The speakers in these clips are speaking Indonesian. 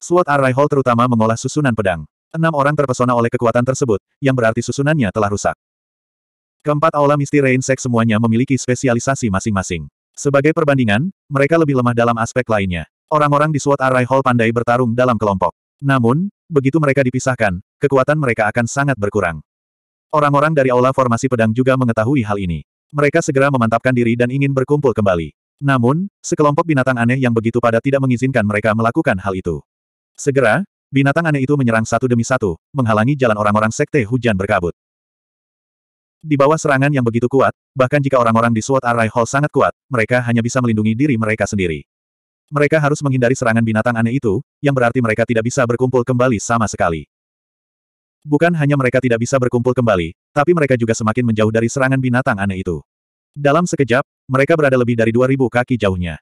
Sword Array Hall terutama mengolah susunan pedang. Enam orang terpesona oleh kekuatan tersebut, yang berarti susunannya telah rusak. Keempat aula misti Reinsek semuanya memiliki spesialisasi masing-masing. Sebagai perbandingan, mereka lebih lemah dalam aspek lainnya. Orang-orang di Sword Array Hall pandai bertarung dalam kelompok. Namun, begitu mereka dipisahkan, kekuatan mereka akan sangat berkurang. Orang-orang dari aula formasi pedang juga mengetahui hal ini. Mereka segera memantapkan diri dan ingin berkumpul kembali. Namun, sekelompok binatang aneh yang begitu pada tidak mengizinkan mereka melakukan hal itu. Segera, binatang aneh itu menyerang satu demi satu, menghalangi jalan orang-orang sekte hujan berkabut. Di bawah serangan yang begitu kuat, bahkan jika orang-orang di Sword Array Hall sangat kuat, mereka hanya bisa melindungi diri mereka sendiri. Mereka harus menghindari serangan binatang aneh itu, yang berarti mereka tidak bisa berkumpul kembali sama sekali. Bukan hanya mereka tidak bisa berkumpul kembali, tapi mereka juga semakin menjauh dari serangan binatang aneh itu. Dalam sekejap, mereka berada lebih dari 2000 kaki jauhnya.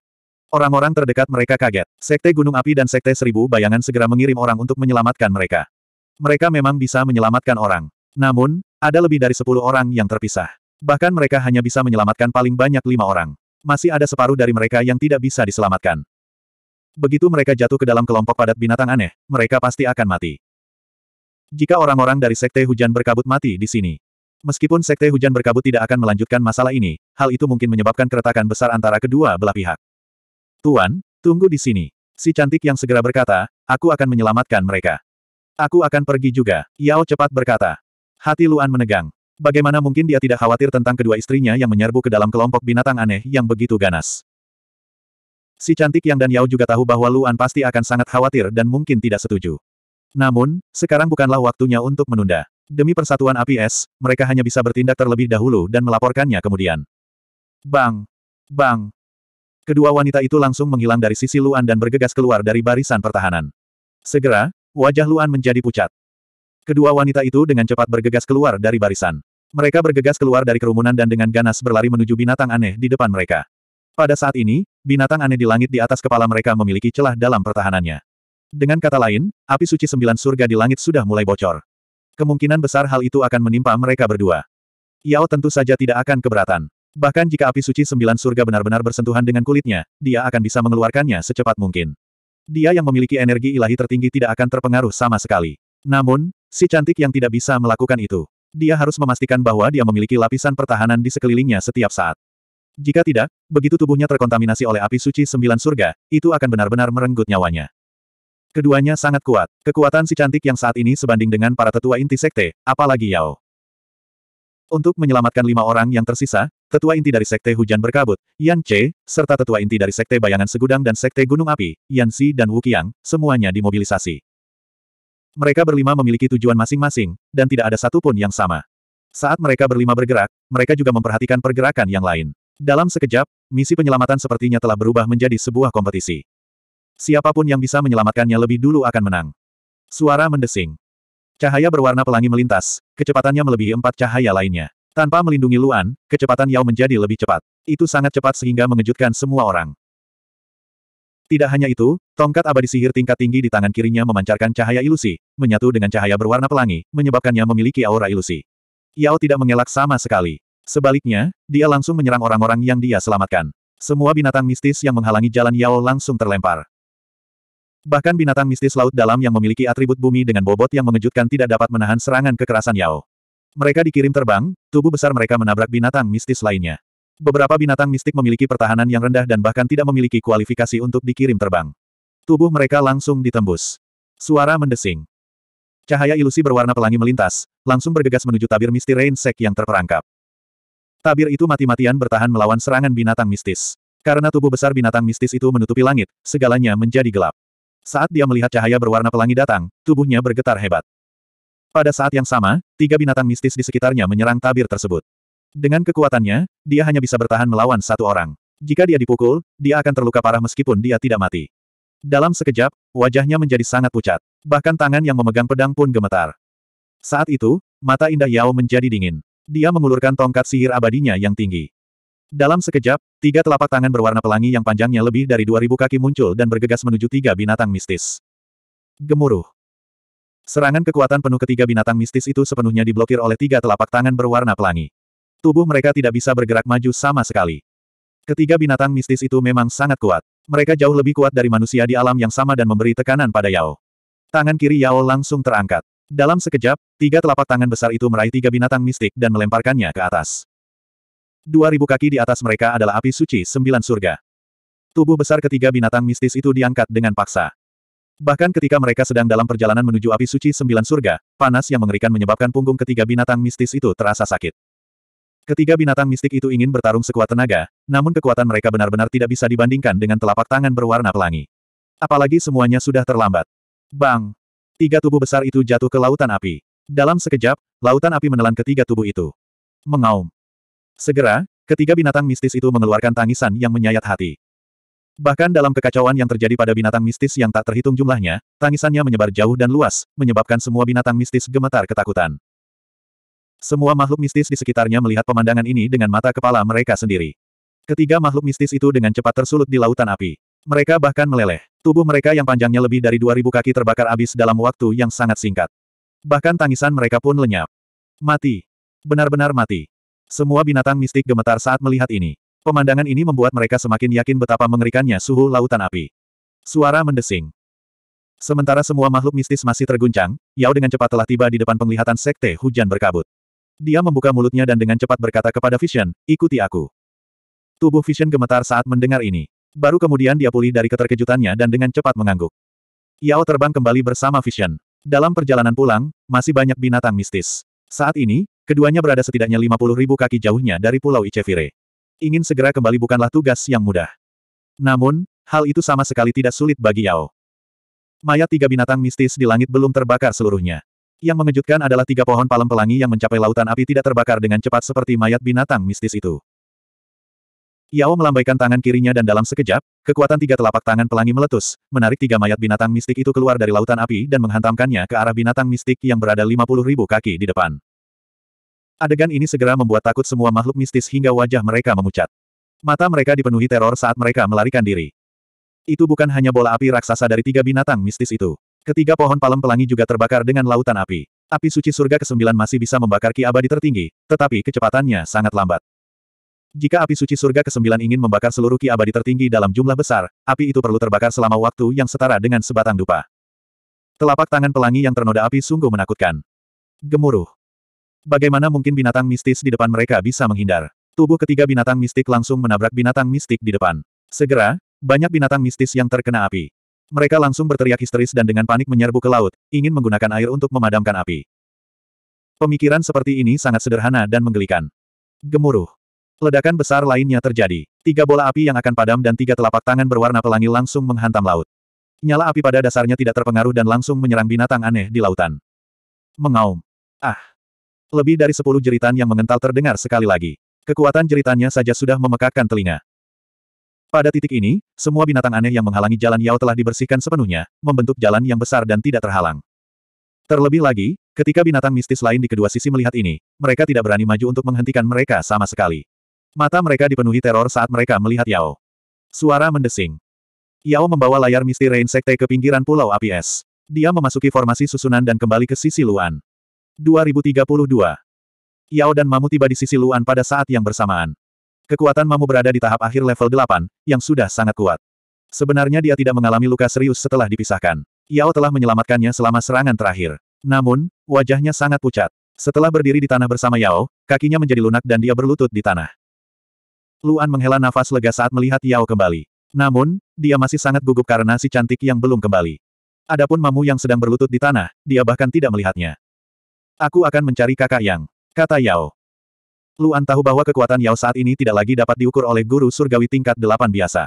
Orang-orang terdekat mereka kaget. Sekte Gunung Api dan Sekte Seribu Bayangan segera mengirim orang untuk menyelamatkan mereka. Mereka memang bisa menyelamatkan orang. Namun, ada lebih dari sepuluh orang yang terpisah. Bahkan mereka hanya bisa menyelamatkan paling banyak lima orang. Masih ada separuh dari mereka yang tidak bisa diselamatkan. Begitu mereka jatuh ke dalam kelompok padat binatang aneh, mereka pasti akan mati. Jika orang-orang dari Sekte Hujan Berkabut mati di sini, meskipun Sekte Hujan Berkabut tidak akan melanjutkan masalah ini, hal itu mungkin menyebabkan keretakan besar antara kedua belah pihak. Tuan, tunggu di sini. Si cantik yang segera berkata, aku akan menyelamatkan mereka. Aku akan pergi juga, Yao cepat berkata. Hati Luan menegang. Bagaimana mungkin dia tidak khawatir tentang kedua istrinya yang menyerbu ke dalam kelompok binatang aneh yang begitu ganas. Si cantik yang dan Yao juga tahu bahwa Luan pasti akan sangat khawatir dan mungkin tidak setuju. Namun, sekarang bukanlah waktunya untuk menunda. Demi persatuan api es, mereka hanya bisa bertindak terlebih dahulu dan melaporkannya kemudian. Bang! Bang! Kedua wanita itu langsung menghilang dari sisi Luan dan bergegas keluar dari barisan pertahanan. Segera, wajah Luan menjadi pucat. Kedua wanita itu dengan cepat bergegas keluar dari barisan. Mereka bergegas keluar dari kerumunan dan dengan ganas berlari menuju binatang aneh di depan mereka. Pada saat ini, binatang aneh di langit di atas kepala mereka memiliki celah dalam pertahanannya. Dengan kata lain, api suci sembilan surga di langit sudah mulai bocor. Kemungkinan besar hal itu akan menimpa mereka berdua. Yao tentu saja tidak akan keberatan. Bahkan jika api suci sembilan surga benar-benar bersentuhan dengan kulitnya, dia akan bisa mengeluarkannya secepat mungkin. Dia yang memiliki energi ilahi tertinggi tidak akan terpengaruh sama sekali. Namun, si cantik yang tidak bisa melakukan itu. Dia harus memastikan bahwa dia memiliki lapisan pertahanan di sekelilingnya setiap saat. Jika tidak, begitu tubuhnya terkontaminasi oleh api suci sembilan surga, itu akan benar-benar merenggut nyawanya. Keduanya sangat kuat. Kekuatan si cantik yang saat ini sebanding dengan para tetua inti sekte, apalagi Yao. Untuk menyelamatkan lima orang yang tersisa, tetua inti dari Sekte Hujan Berkabut, Yan Che, serta tetua inti dari Sekte Bayangan Segudang dan Sekte Gunung Api, Yan Si dan Wu Qiang, semuanya dimobilisasi. Mereka berlima memiliki tujuan masing-masing, dan tidak ada satupun yang sama. Saat mereka berlima bergerak, mereka juga memperhatikan pergerakan yang lain. Dalam sekejap, misi penyelamatan sepertinya telah berubah menjadi sebuah kompetisi. Siapapun yang bisa menyelamatkannya lebih dulu akan menang. Suara mendesing. Cahaya berwarna pelangi melintas, kecepatannya melebihi empat cahaya lainnya. Tanpa melindungi Luan, kecepatan Yao menjadi lebih cepat. Itu sangat cepat sehingga mengejutkan semua orang. Tidak hanya itu, tongkat abadi sihir tingkat tinggi di tangan kirinya memancarkan cahaya ilusi, menyatu dengan cahaya berwarna pelangi, menyebabkannya memiliki aura ilusi. Yao tidak mengelak sama sekali. Sebaliknya, dia langsung menyerang orang-orang yang dia selamatkan. Semua binatang mistis yang menghalangi jalan Yao langsung terlempar. Bahkan binatang mistis laut dalam yang memiliki atribut bumi dengan bobot yang mengejutkan tidak dapat menahan serangan kekerasan Yao. Mereka dikirim terbang, tubuh besar mereka menabrak binatang mistis lainnya. Beberapa binatang mistik memiliki pertahanan yang rendah dan bahkan tidak memiliki kualifikasi untuk dikirim terbang. Tubuh mereka langsung ditembus. Suara mendesing. Cahaya ilusi berwarna pelangi melintas, langsung bergegas menuju tabir misti Rain yang terperangkap. Tabir itu mati-matian bertahan melawan serangan binatang mistis. Karena tubuh besar binatang mistis itu menutupi langit, segalanya menjadi gelap. Saat dia melihat cahaya berwarna pelangi datang, tubuhnya bergetar hebat. Pada saat yang sama, tiga binatang mistis di sekitarnya menyerang tabir tersebut. Dengan kekuatannya, dia hanya bisa bertahan melawan satu orang. Jika dia dipukul, dia akan terluka parah meskipun dia tidak mati. Dalam sekejap, wajahnya menjadi sangat pucat. Bahkan tangan yang memegang pedang pun gemetar. Saat itu, mata indah Yao menjadi dingin. Dia mengulurkan tongkat sihir abadinya yang tinggi. Dalam sekejap, tiga telapak tangan berwarna pelangi yang panjangnya lebih dari 2000 kaki muncul dan bergegas menuju tiga binatang mistis. Gemuruh. Serangan kekuatan penuh ketiga binatang mistis itu sepenuhnya diblokir oleh tiga telapak tangan berwarna pelangi. Tubuh mereka tidak bisa bergerak maju sama sekali. Ketiga binatang mistis itu memang sangat kuat. Mereka jauh lebih kuat dari manusia di alam yang sama dan memberi tekanan pada Yao. Tangan kiri Yao langsung terangkat. Dalam sekejap, tiga telapak tangan besar itu meraih tiga binatang mistik dan melemparkannya ke atas. Dua ribu kaki di atas mereka adalah api suci sembilan surga. Tubuh besar ketiga binatang mistis itu diangkat dengan paksa. Bahkan ketika mereka sedang dalam perjalanan menuju api suci sembilan surga, panas yang mengerikan menyebabkan punggung ketiga binatang mistis itu terasa sakit. Ketiga binatang mistik itu ingin bertarung sekuat tenaga, namun kekuatan mereka benar-benar tidak bisa dibandingkan dengan telapak tangan berwarna pelangi. Apalagi semuanya sudah terlambat. Bang! Tiga tubuh besar itu jatuh ke lautan api. Dalam sekejap, lautan api menelan ketiga tubuh itu. Mengaum. Segera, ketiga binatang mistis itu mengeluarkan tangisan yang menyayat hati. Bahkan dalam kekacauan yang terjadi pada binatang mistis yang tak terhitung jumlahnya, tangisannya menyebar jauh dan luas, menyebabkan semua binatang mistis gemetar ketakutan. Semua makhluk mistis di sekitarnya melihat pemandangan ini dengan mata kepala mereka sendiri. Ketiga makhluk mistis itu dengan cepat tersulut di lautan api. Mereka bahkan meleleh. Tubuh mereka yang panjangnya lebih dari 2000 kaki terbakar abis dalam waktu yang sangat singkat. Bahkan tangisan mereka pun lenyap. Mati. Benar-benar mati. Semua binatang mistik gemetar saat melihat ini. Pemandangan ini membuat mereka semakin yakin betapa mengerikannya suhu lautan api. Suara mendesing. Sementara semua makhluk mistis masih terguncang, Yao dengan cepat telah tiba di depan penglihatan sekte hujan berkabut. Dia membuka mulutnya dan dengan cepat berkata kepada Vision, ikuti aku. Tubuh Vision gemetar saat mendengar ini. Baru kemudian dia pulih dari keterkejutannya dan dengan cepat mengangguk. Yao terbang kembali bersama Vision. Dalam perjalanan pulang, masih banyak binatang mistis. Saat ini, Keduanya berada setidaknya 50 ribu kaki jauhnya dari Pulau Icevire. Ingin segera kembali bukanlah tugas yang mudah. Namun, hal itu sama sekali tidak sulit bagi Yao. Mayat tiga binatang mistis di langit belum terbakar seluruhnya. Yang mengejutkan adalah tiga pohon palem pelangi yang mencapai lautan api tidak terbakar dengan cepat seperti mayat binatang mistis itu. Yao melambaikan tangan kirinya dan dalam sekejap, kekuatan tiga telapak tangan pelangi meletus, menarik tiga mayat binatang mistik itu keluar dari lautan api dan menghantamkannya ke arah binatang mistik yang berada 50.000 kaki di depan. Adegan ini segera membuat takut semua makhluk mistis hingga wajah mereka memucat. Mata mereka dipenuhi teror saat mereka melarikan diri. Itu bukan hanya bola api raksasa dari tiga binatang mistis itu. Ketiga pohon palem pelangi juga terbakar dengan lautan api. Api suci surga ke-9 masih bisa membakar ki abadi tertinggi, tetapi kecepatannya sangat lambat. Jika api suci surga ke-9 ingin membakar seluruh ki abadi tertinggi dalam jumlah besar, api itu perlu terbakar selama waktu yang setara dengan sebatang dupa. Telapak tangan pelangi yang ternoda api sungguh menakutkan. Gemuruh. Bagaimana mungkin binatang mistis di depan mereka bisa menghindar? Tubuh ketiga binatang mistik langsung menabrak binatang mistik di depan. Segera, banyak binatang mistis yang terkena api. Mereka langsung berteriak histeris dan dengan panik menyerbu ke laut, ingin menggunakan air untuk memadamkan api. Pemikiran seperti ini sangat sederhana dan menggelikan. Gemuruh. Ledakan besar lainnya terjadi. Tiga bola api yang akan padam dan tiga telapak tangan berwarna pelangi langsung menghantam laut. Nyala api pada dasarnya tidak terpengaruh dan langsung menyerang binatang aneh di lautan. Mengaum. Ah! Lebih dari sepuluh jeritan yang mengental terdengar sekali lagi. Kekuatan jeritannya saja sudah memekakkan telinga. Pada titik ini, semua binatang aneh yang menghalangi jalan Yao telah dibersihkan sepenuhnya, membentuk jalan yang besar dan tidak terhalang. Terlebih lagi, ketika binatang mistis lain di kedua sisi melihat ini, mereka tidak berani maju untuk menghentikan mereka sama sekali. Mata mereka dipenuhi teror saat mereka melihat Yao. Suara mendesing. Yao membawa layar misti Rain Sekte ke pinggiran pulau api es. Dia memasuki formasi susunan dan kembali ke sisi Luan. 2032. Yao dan Mamu tiba di sisi Luan pada saat yang bersamaan. Kekuatan Mamu berada di tahap akhir level 8, yang sudah sangat kuat. Sebenarnya dia tidak mengalami luka serius setelah dipisahkan. Yao telah menyelamatkannya selama serangan terakhir. Namun, wajahnya sangat pucat. Setelah berdiri di tanah bersama Yao, kakinya menjadi lunak dan dia berlutut di tanah. Luan menghela nafas lega saat melihat Yao kembali. Namun, dia masih sangat gugup karena si cantik yang belum kembali. Adapun Mamu yang sedang berlutut di tanah, dia bahkan tidak melihatnya. Aku akan mencari kakak yang, kata Yao. Luan tahu bahwa kekuatan Yao saat ini tidak lagi dapat diukur oleh guru surgawi tingkat delapan biasa.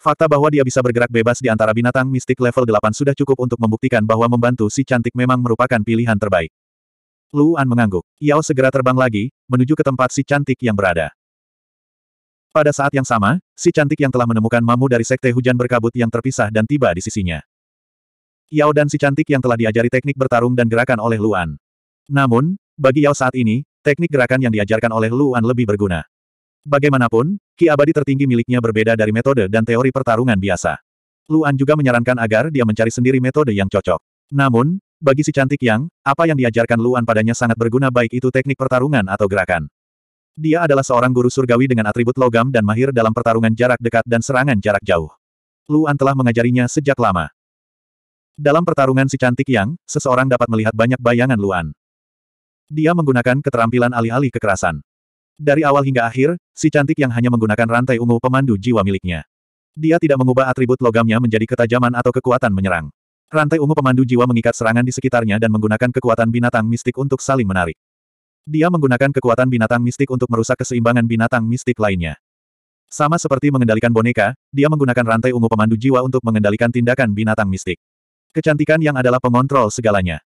Fakta bahwa dia bisa bergerak bebas di antara binatang mistik level 8 sudah cukup untuk membuktikan bahwa membantu si cantik memang merupakan pilihan terbaik. Luan mengangguk. Yao segera terbang lagi, menuju ke tempat si cantik yang berada. Pada saat yang sama, si cantik yang telah menemukan mamu dari sekte hujan berkabut yang terpisah dan tiba di sisinya. Yao dan si cantik yang telah diajari teknik bertarung dan gerakan oleh Luan. Namun, bagi Yao saat ini, teknik gerakan yang diajarkan oleh Luan lebih berguna. Bagaimanapun, ki abadi tertinggi miliknya berbeda dari metode dan teori pertarungan biasa. Luan juga menyarankan agar dia mencari sendiri metode yang cocok. Namun, bagi si cantik yang, apa yang diajarkan Luan padanya sangat berguna baik itu teknik pertarungan atau gerakan. Dia adalah seorang guru surgawi dengan atribut logam dan mahir dalam pertarungan jarak dekat dan serangan jarak jauh. Luan telah mengajarinya sejak lama. Dalam pertarungan si cantik yang, seseorang dapat melihat banyak bayangan Luan. Dia menggunakan keterampilan alih-alih kekerasan. Dari awal hingga akhir, si cantik yang hanya menggunakan rantai ungu pemandu jiwa miliknya. Dia tidak mengubah atribut logamnya menjadi ketajaman atau kekuatan menyerang. Rantai ungu pemandu jiwa mengikat serangan di sekitarnya dan menggunakan kekuatan binatang mistik untuk saling menarik. Dia menggunakan kekuatan binatang mistik untuk merusak keseimbangan binatang mistik lainnya. Sama seperti mengendalikan boneka, dia menggunakan rantai ungu pemandu jiwa untuk mengendalikan tindakan binatang mistik. Kecantikan yang adalah pengontrol segalanya.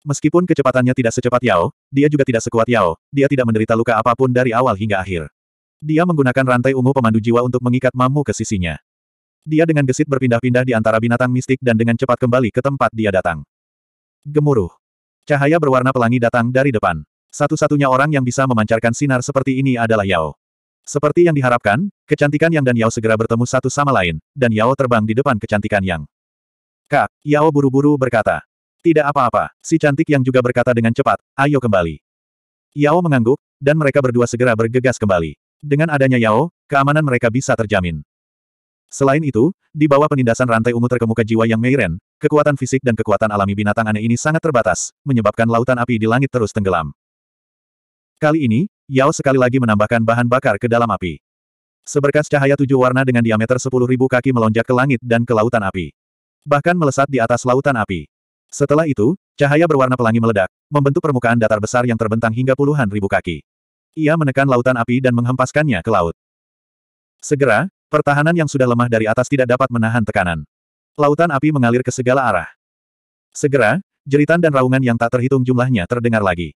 Meskipun kecepatannya tidak secepat Yao, dia juga tidak sekuat Yao, dia tidak menderita luka apapun dari awal hingga akhir. Dia menggunakan rantai ungu pemandu jiwa untuk mengikat Mamu ke sisinya. Dia dengan gesit berpindah-pindah di antara binatang mistik dan dengan cepat kembali ke tempat dia datang. Gemuruh. Cahaya berwarna pelangi datang dari depan. Satu-satunya orang yang bisa memancarkan sinar seperti ini adalah Yao. Seperti yang diharapkan, kecantikan Yang dan Yao segera bertemu satu sama lain, dan Yao terbang di depan kecantikan Yang. Kak, Yao buru-buru berkata, tidak apa-apa, si cantik yang juga berkata dengan cepat, ayo kembali. Yao mengangguk, dan mereka berdua segera bergegas kembali. Dengan adanya Yao, keamanan mereka bisa terjamin. Selain itu, di bawah penindasan rantai ungu terkemuka jiwa yang Meiren, kekuatan fisik dan kekuatan alami binatang aneh ini sangat terbatas, menyebabkan lautan api di langit terus tenggelam. Kali ini, Yao sekali lagi menambahkan bahan bakar ke dalam api. Seberkas cahaya tujuh warna dengan diameter sepuluh ribu kaki melonjak ke langit dan ke lautan api. Bahkan melesat di atas lautan api. Setelah itu, cahaya berwarna pelangi meledak, membentuk permukaan datar besar yang terbentang hingga puluhan ribu kaki. Ia menekan lautan api dan menghempaskannya ke laut. Segera, pertahanan yang sudah lemah dari atas tidak dapat menahan tekanan. Lautan api mengalir ke segala arah. Segera, jeritan dan raungan yang tak terhitung jumlahnya terdengar lagi.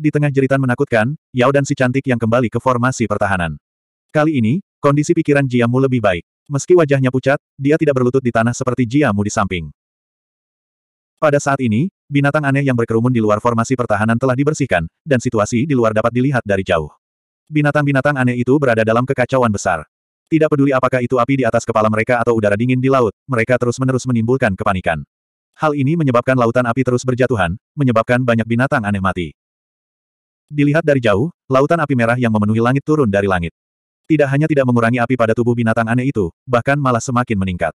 Di tengah jeritan menakutkan, Yao dan si cantik yang kembali ke formasi pertahanan. Kali ini, kondisi pikiran Jiamu lebih baik. Meski wajahnya pucat, dia tidak berlutut di tanah seperti Jiamu di samping. Pada saat ini, binatang aneh yang berkerumun di luar formasi pertahanan telah dibersihkan, dan situasi di luar dapat dilihat dari jauh. Binatang-binatang aneh itu berada dalam kekacauan besar. Tidak peduli apakah itu api di atas kepala mereka atau udara dingin di laut, mereka terus-menerus menimbulkan kepanikan. Hal ini menyebabkan lautan api terus berjatuhan, menyebabkan banyak binatang aneh mati. Dilihat dari jauh, lautan api merah yang memenuhi langit turun dari langit. Tidak hanya tidak mengurangi api pada tubuh binatang aneh itu, bahkan malah semakin meningkat.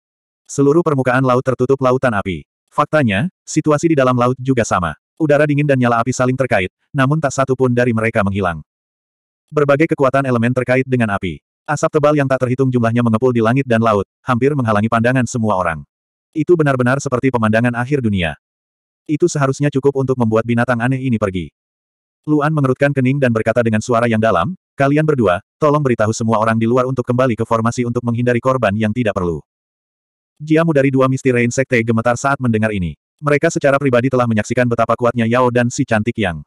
Seluruh permukaan laut tertutup lautan api. Faktanya, situasi di dalam laut juga sama. Udara dingin dan nyala api saling terkait, namun tak satu pun dari mereka menghilang. Berbagai kekuatan elemen terkait dengan api. Asap tebal yang tak terhitung jumlahnya mengepul di langit dan laut, hampir menghalangi pandangan semua orang. Itu benar-benar seperti pemandangan akhir dunia. Itu seharusnya cukup untuk membuat binatang aneh ini pergi. Luan mengerutkan kening dan berkata dengan suara yang dalam, Kalian berdua, tolong beritahu semua orang di luar untuk kembali ke formasi untuk menghindari korban yang tidak perlu. Jiamu dari dua Rain Sekte gemetar saat mendengar ini. Mereka secara pribadi telah menyaksikan betapa kuatnya Yao dan si cantik Yang.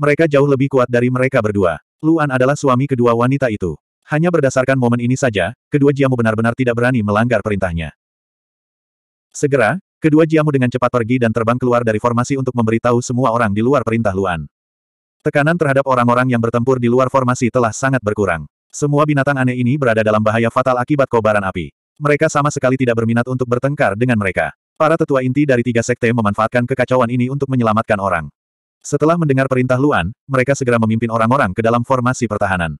Mereka jauh lebih kuat dari mereka berdua. Luan adalah suami kedua wanita itu. Hanya berdasarkan momen ini saja, kedua Jiamu benar-benar tidak berani melanggar perintahnya. Segera, kedua Jiamu dengan cepat pergi dan terbang keluar dari formasi untuk memberitahu semua orang di luar perintah Luan. Tekanan terhadap orang-orang yang bertempur di luar formasi telah sangat berkurang. Semua binatang aneh ini berada dalam bahaya fatal akibat kobaran api. Mereka sama sekali tidak berminat untuk bertengkar dengan mereka. Para tetua inti dari tiga sekte memanfaatkan kekacauan ini untuk menyelamatkan orang. Setelah mendengar perintah Luan, mereka segera memimpin orang-orang ke dalam formasi pertahanan.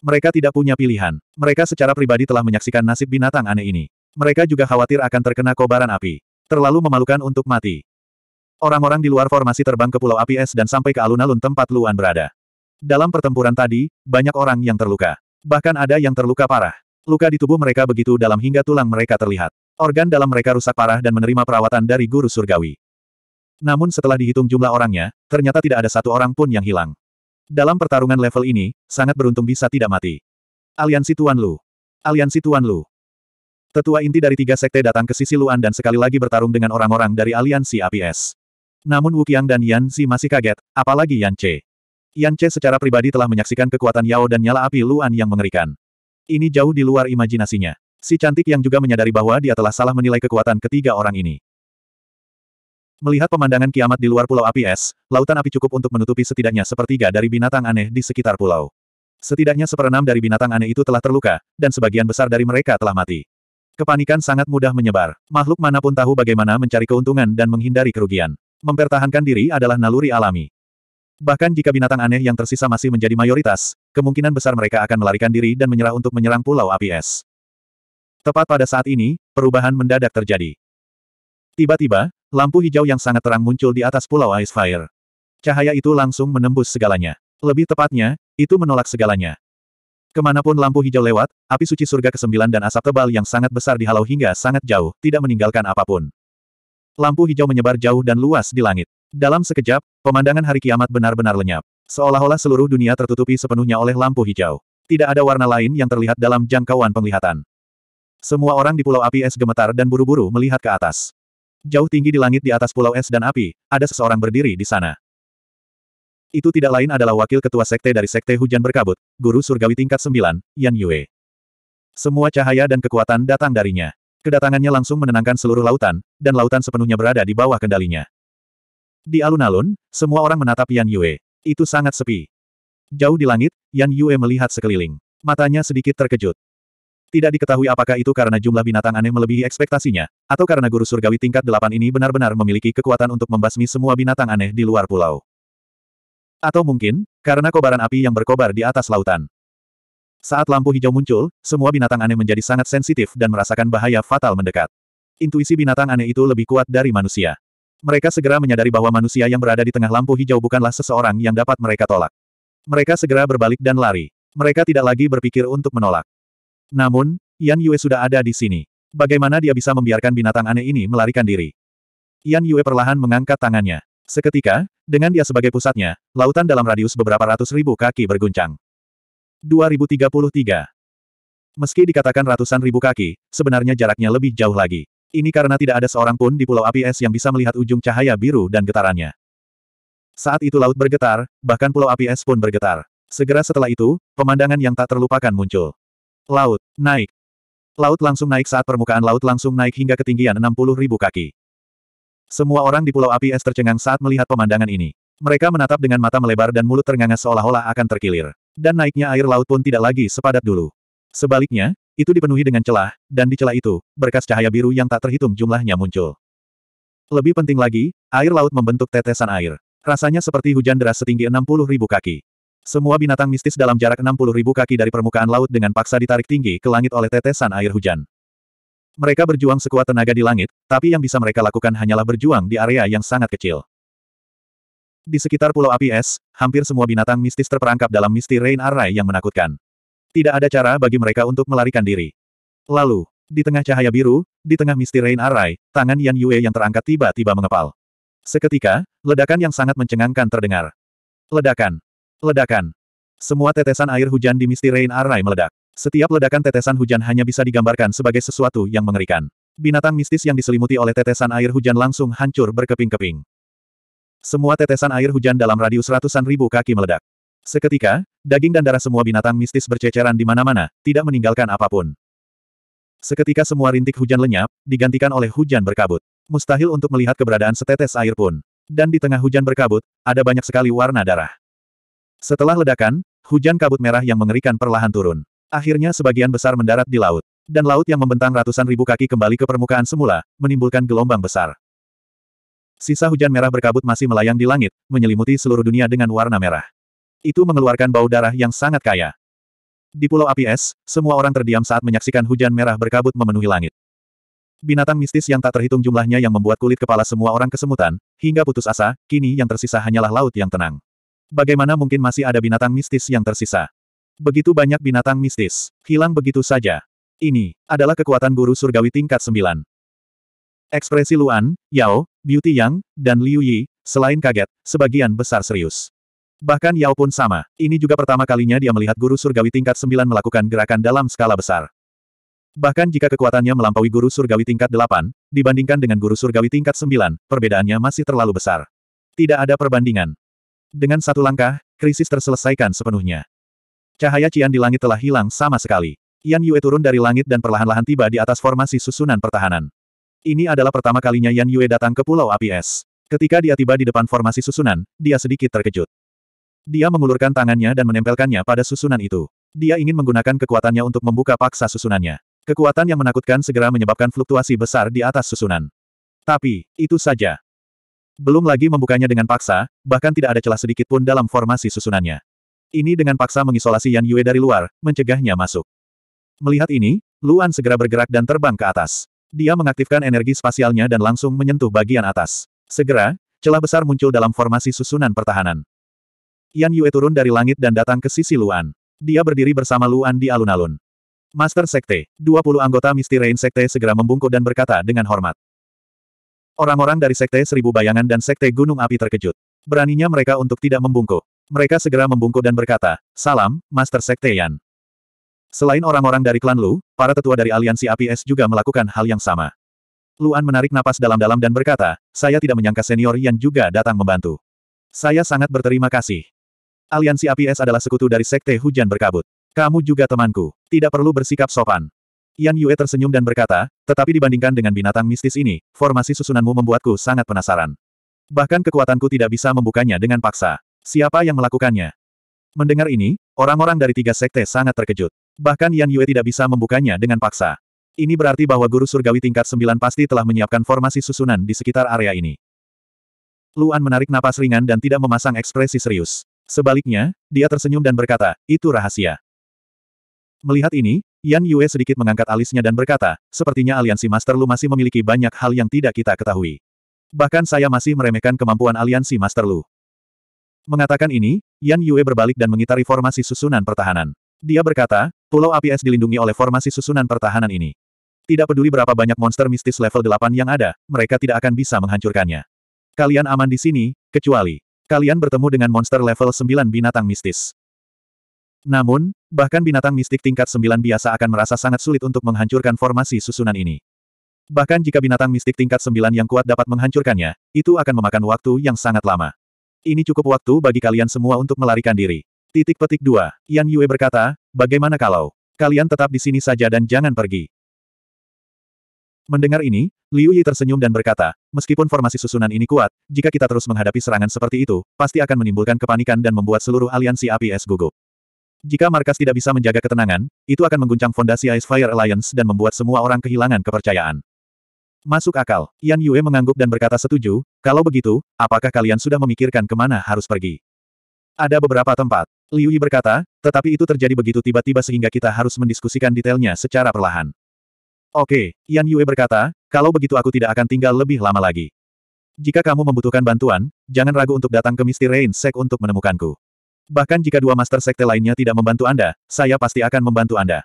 Mereka tidak punya pilihan. Mereka secara pribadi telah menyaksikan nasib binatang aneh ini. Mereka juga khawatir akan terkena kobaran api. Terlalu memalukan untuk mati. Orang-orang di luar formasi terbang ke Pulau Api Es dan sampai ke alun-alun tempat Luan berada. Dalam pertempuran tadi, banyak orang yang terluka. Bahkan ada yang terluka parah. Luka di tubuh mereka begitu dalam hingga tulang mereka terlihat. Organ dalam mereka rusak parah dan menerima perawatan dari guru surgawi. Namun setelah dihitung jumlah orangnya, ternyata tidak ada satu orang pun yang hilang. Dalam pertarungan level ini, sangat beruntung bisa tidak mati. Aliansi Tuan Lu. Aliansi Tuan Lu. Tetua inti dari tiga sekte datang ke sisi Luan dan sekali lagi bertarung dengan orang-orang dari aliansi APS. Namun Wu Wukiang dan Yan Zi masih kaget, apalagi Yan Che. Yan Che secara pribadi telah menyaksikan kekuatan Yao dan nyala api Luan yang mengerikan. Ini jauh di luar imajinasinya. Si cantik yang juga menyadari bahwa dia telah salah menilai kekuatan ketiga orang ini. Melihat pemandangan kiamat di luar pulau api es, lautan api cukup untuk menutupi setidaknya sepertiga dari binatang aneh di sekitar pulau. Setidaknya seperenam dari binatang aneh itu telah terluka, dan sebagian besar dari mereka telah mati. Kepanikan sangat mudah menyebar. Makhluk manapun tahu bagaimana mencari keuntungan dan menghindari kerugian. Mempertahankan diri adalah naluri alami. Bahkan jika binatang aneh yang tersisa masih menjadi mayoritas, kemungkinan besar mereka akan melarikan diri dan menyerah untuk menyerang pulau api es. Tepat pada saat ini, perubahan mendadak terjadi. Tiba-tiba, lampu hijau yang sangat terang muncul di atas pulau Ice Fire. Cahaya itu langsung menembus segalanya. Lebih tepatnya, itu menolak segalanya. Kemanapun lampu hijau lewat, api suci surga ke-9 dan asap tebal yang sangat besar dihalau hingga sangat jauh, tidak meninggalkan apapun. Lampu hijau menyebar jauh dan luas di langit. Dalam sekejap, pemandangan hari kiamat benar-benar lenyap. Seolah-olah seluruh dunia tertutupi sepenuhnya oleh lampu hijau. Tidak ada warna lain yang terlihat dalam jangkauan penglihatan. Semua orang di pulau api es gemetar dan buru-buru melihat ke atas. Jauh tinggi di langit di atas pulau es dan api, ada seseorang berdiri di sana. Itu tidak lain adalah wakil ketua sekte dari sekte hujan berkabut, guru surgawi tingkat 9, Yan Yue. Semua cahaya dan kekuatan datang darinya. Kedatangannya langsung menenangkan seluruh lautan, dan lautan sepenuhnya berada di bawah kendalinya. Di alun-alun, semua orang menatap Yan Yue. Itu sangat sepi. Jauh di langit, Yan Yue melihat sekeliling. Matanya sedikit terkejut. Tidak diketahui apakah itu karena jumlah binatang aneh melebihi ekspektasinya, atau karena guru surgawi tingkat delapan ini benar-benar memiliki kekuatan untuk membasmi semua binatang aneh di luar pulau. Atau mungkin, karena kobaran api yang berkobar di atas lautan. Saat lampu hijau muncul, semua binatang aneh menjadi sangat sensitif dan merasakan bahaya fatal mendekat. Intuisi binatang aneh itu lebih kuat dari manusia. Mereka segera menyadari bahwa manusia yang berada di tengah lampu hijau bukanlah seseorang yang dapat mereka tolak. Mereka segera berbalik dan lari. Mereka tidak lagi berpikir untuk menolak. Namun, Yan Yue sudah ada di sini. Bagaimana dia bisa membiarkan binatang aneh ini melarikan diri? Yan Yue perlahan mengangkat tangannya. Seketika, dengan dia sebagai pusatnya, lautan dalam radius beberapa ratus ribu kaki berguncang. 2033 Meski dikatakan ratusan ribu kaki, sebenarnya jaraknya lebih jauh lagi. Ini karena tidak ada seorang pun di Pulau Api Es yang bisa melihat ujung cahaya biru dan getarannya. Saat itu laut bergetar, bahkan Pulau Api Es pun bergetar. Segera setelah itu, pemandangan yang tak terlupakan muncul. Laut, naik. Laut langsung naik saat permukaan laut langsung naik hingga ketinggian 60 ribu kaki. Semua orang di Pulau Api Es tercengang saat melihat pemandangan ini. Mereka menatap dengan mata melebar dan mulut ternganga seolah-olah akan terkilir. Dan naiknya air laut pun tidak lagi sepadat dulu. Sebaliknya, itu dipenuhi dengan celah, dan di celah itu, berkas cahaya biru yang tak terhitung jumlahnya muncul. Lebih penting lagi, air laut membentuk tetesan air. Rasanya seperti hujan deras setinggi 60 ribu kaki. Semua binatang mistis dalam jarak 60 ribu kaki dari permukaan laut dengan paksa ditarik tinggi ke langit oleh tetesan air hujan. Mereka berjuang sekuat tenaga di langit, tapi yang bisa mereka lakukan hanyalah berjuang di area yang sangat kecil. Di sekitar Pulau Api Es, hampir semua binatang mistis terperangkap dalam misti Rain Array yang menakutkan. Tidak ada cara bagi mereka untuk melarikan diri. Lalu, di tengah cahaya biru, di tengah misti Rain Arai, tangan Yan Yue yang terangkat tiba-tiba mengepal. Seketika, ledakan yang sangat mencengangkan terdengar. Ledakan. Ledakan. Semua tetesan air hujan di misti Rain Arai meledak. Setiap ledakan tetesan hujan hanya bisa digambarkan sebagai sesuatu yang mengerikan. Binatang mistis yang diselimuti oleh tetesan air hujan langsung hancur berkeping-keping. Semua tetesan air hujan dalam radius ratusan ribu kaki meledak. Seketika, daging dan darah semua binatang mistis berceceran di mana-mana, tidak meninggalkan apapun. Seketika semua rintik hujan lenyap, digantikan oleh hujan berkabut. Mustahil untuk melihat keberadaan setetes air pun. Dan di tengah hujan berkabut, ada banyak sekali warna darah. Setelah ledakan, hujan kabut merah yang mengerikan perlahan turun. Akhirnya sebagian besar mendarat di laut. Dan laut yang membentang ratusan ribu kaki kembali ke permukaan semula, menimbulkan gelombang besar. Sisa hujan merah berkabut masih melayang di langit, menyelimuti seluruh dunia dengan warna merah. Itu mengeluarkan bau darah yang sangat kaya. Di Pulau Api Es, semua orang terdiam saat menyaksikan hujan merah berkabut memenuhi langit. Binatang mistis yang tak terhitung jumlahnya yang membuat kulit kepala semua orang kesemutan, hingga putus asa, kini yang tersisa hanyalah laut yang tenang. Bagaimana mungkin masih ada binatang mistis yang tersisa? Begitu banyak binatang mistis, hilang begitu saja. Ini adalah kekuatan guru surgawi tingkat 9. Ekspresi Luan, Yao, Beauty Yang, dan Liu Yi, selain kaget, sebagian besar serius. Bahkan Yao pun sama. Ini juga pertama kalinya dia melihat guru surgawi tingkat 9 melakukan gerakan dalam skala besar. Bahkan jika kekuatannya melampaui guru surgawi tingkat 8, dibandingkan dengan guru surgawi tingkat 9, perbedaannya masih terlalu besar. Tidak ada perbandingan. Dengan satu langkah, krisis terselesaikan sepenuhnya. Cahaya Cian di langit telah hilang sama sekali. Yan Yue turun dari langit dan perlahan-lahan tiba di atas formasi susunan pertahanan. Ini adalah pertama kalinya Yan Yue datang ke Pulau Api Es. Ketika dia tiba di depan formasi susunan, dia sedikit terkejut. Dia mengulurkan tangannya dan menempelkannya pada susunan itu. Dia ingin menggunakan kekuatannya untuk membuka paksa susunannya. Kekuatan yang menakutkan segera menyebabkan fluktuasi besar di atas susunan. Tapi, itu saja. Belum lagi membukanya dengan paksa, bahkan tidak ada celah sedikit pun dalam formasi susunannya. Ini dengan paksa mengisolasi Yan Yue dari luar, mencegahnya masuk. Melihat ini, Luan segera bergerak dan terbang ke atas. Dia mengaktifkan energi spasialnya dan langsung menyentuh bagian atas. Segera, celah besar muncul dalam formasi susunan pertahanan. Yan Yue turun dari langit dan datang ke sisi Luan. Dia berdiri bersama Luan di alun-alun. Master Sekte, 20 anggota Misty Rain Sekte segera membungkuk dan berkata dengan hormat. Orang-orang dari Sekte Seribu Bayangan dan Sekte Gunung Api terkejut. Beraninya mereka untuk tidak membungkuk. Mereka segera membungkuk dan berkata, Salam, Master Sekte Yan. Selain orang-orang dari klan Lu, para tetua dari aliansi APS juga melakukan hal yang sama. Luan menarik napas dalam-dalam dan berkata, saya tidak menyangka senior Yan juga datang membantu. Saya sangat berterima kasih. Aliansi APS adalah sekutu dari Sekte Hujan Berkabut. Kamu juga temanku. Tidak perlu bersikap sopan. Yan Yue tersenyum dan berkata, tetapi dibandingkan dengan binatang mistis ini, formasi susunanmu membuatku sangat penasaran. Bahkan kekuatanku tidak bisa membukanya dengan paksa. Siapa yang melakukannya? Mendengar ini, orang-orang dari tiga sekte sangat terkejut. Bahkan Yan Yue tidak bisa membukanya dengan paksa. Ini berarti bahwa guru surgawi tingkat sembilan pasti telah menyiapkan formasi susunan di sekitar area ini. Luan menarik napas ringan dan tidak memasang ekspresi serius. Sebaliknya, dia tersenyum dan berkata, itu rahasia. Melihat ini, Yan Yue sedikit mengangkat alisnya dan berkata, sepertinya aliansi Master Lu masih memiliki banyak hal yang tidak kita ketahui. Bahkan saya masih meremehkan kemampuan aliansi Master Lu. Mengatakan ini, Yan Yue berbalik dan mengitari formasi susunan pertahanan. Dia berkata, Pulau Api Es dilindungi oleh formasi susunan pertahanan ini. Tidak peduli berapa banyak monster mistis level 8 yang ada, mereka tidak akan bisa menghancurkannya. Kalian aman di sini, kecuali kalian bertemu dengan monster level 9 binatang mistis. Namun, bahkan binatang mistik tingkat 9 biasa akan merasa sangat sulit untuk menghancurkan formasi susunan ini. Bahkan jika binatang mistik tingkat 9 yang kuat dapat menghancurkannya, itu akan memakan waktu yang sangat lama. Ini cukup waktu bagi kalian semua untuk melarikan diri. Titik petik 2. Yan Yue berkata, bagaimana kalau kalian tetap di sini saja dan jangan pergi. Mendengar ini, Liu Yi tersenyum dan berkata, meskipun formasi susunan ini kuat, jika kita terus menghadapi serangan seperti itu, pasti akan menimbulkan kepanikan dan membuat seluruh aliansi api es gugup. Jika markas tidak bisa menjaga ketenangan, itu akan mengguncang fondasi Ice Fire Alliance dan membuat semua orang kehilangan kepercayaan. Masuk akal, Yan Yue mengangguk dan berkata setuju, kalau begitu, apakah kalian sudah memikirkan kemana harus pergi? Ada beberapa tempat, Liu Yi berkata, tetapi itu terjadi begitu tiba-tiba sehingga kita harus mendiskusikan detailnya secara perlahan. Oke, Yan Yue berkata, kalau begitu aku tidak akan tinggal lebih lama lagi. Jika kamu membutuhkan bantuan, jangan ragu untuk datang ke Misty Rain Sek untuk menemukanku. Bahkan jika dua master sekte lainnya tidak membantu Anda, saya pasti akan membantu Anda.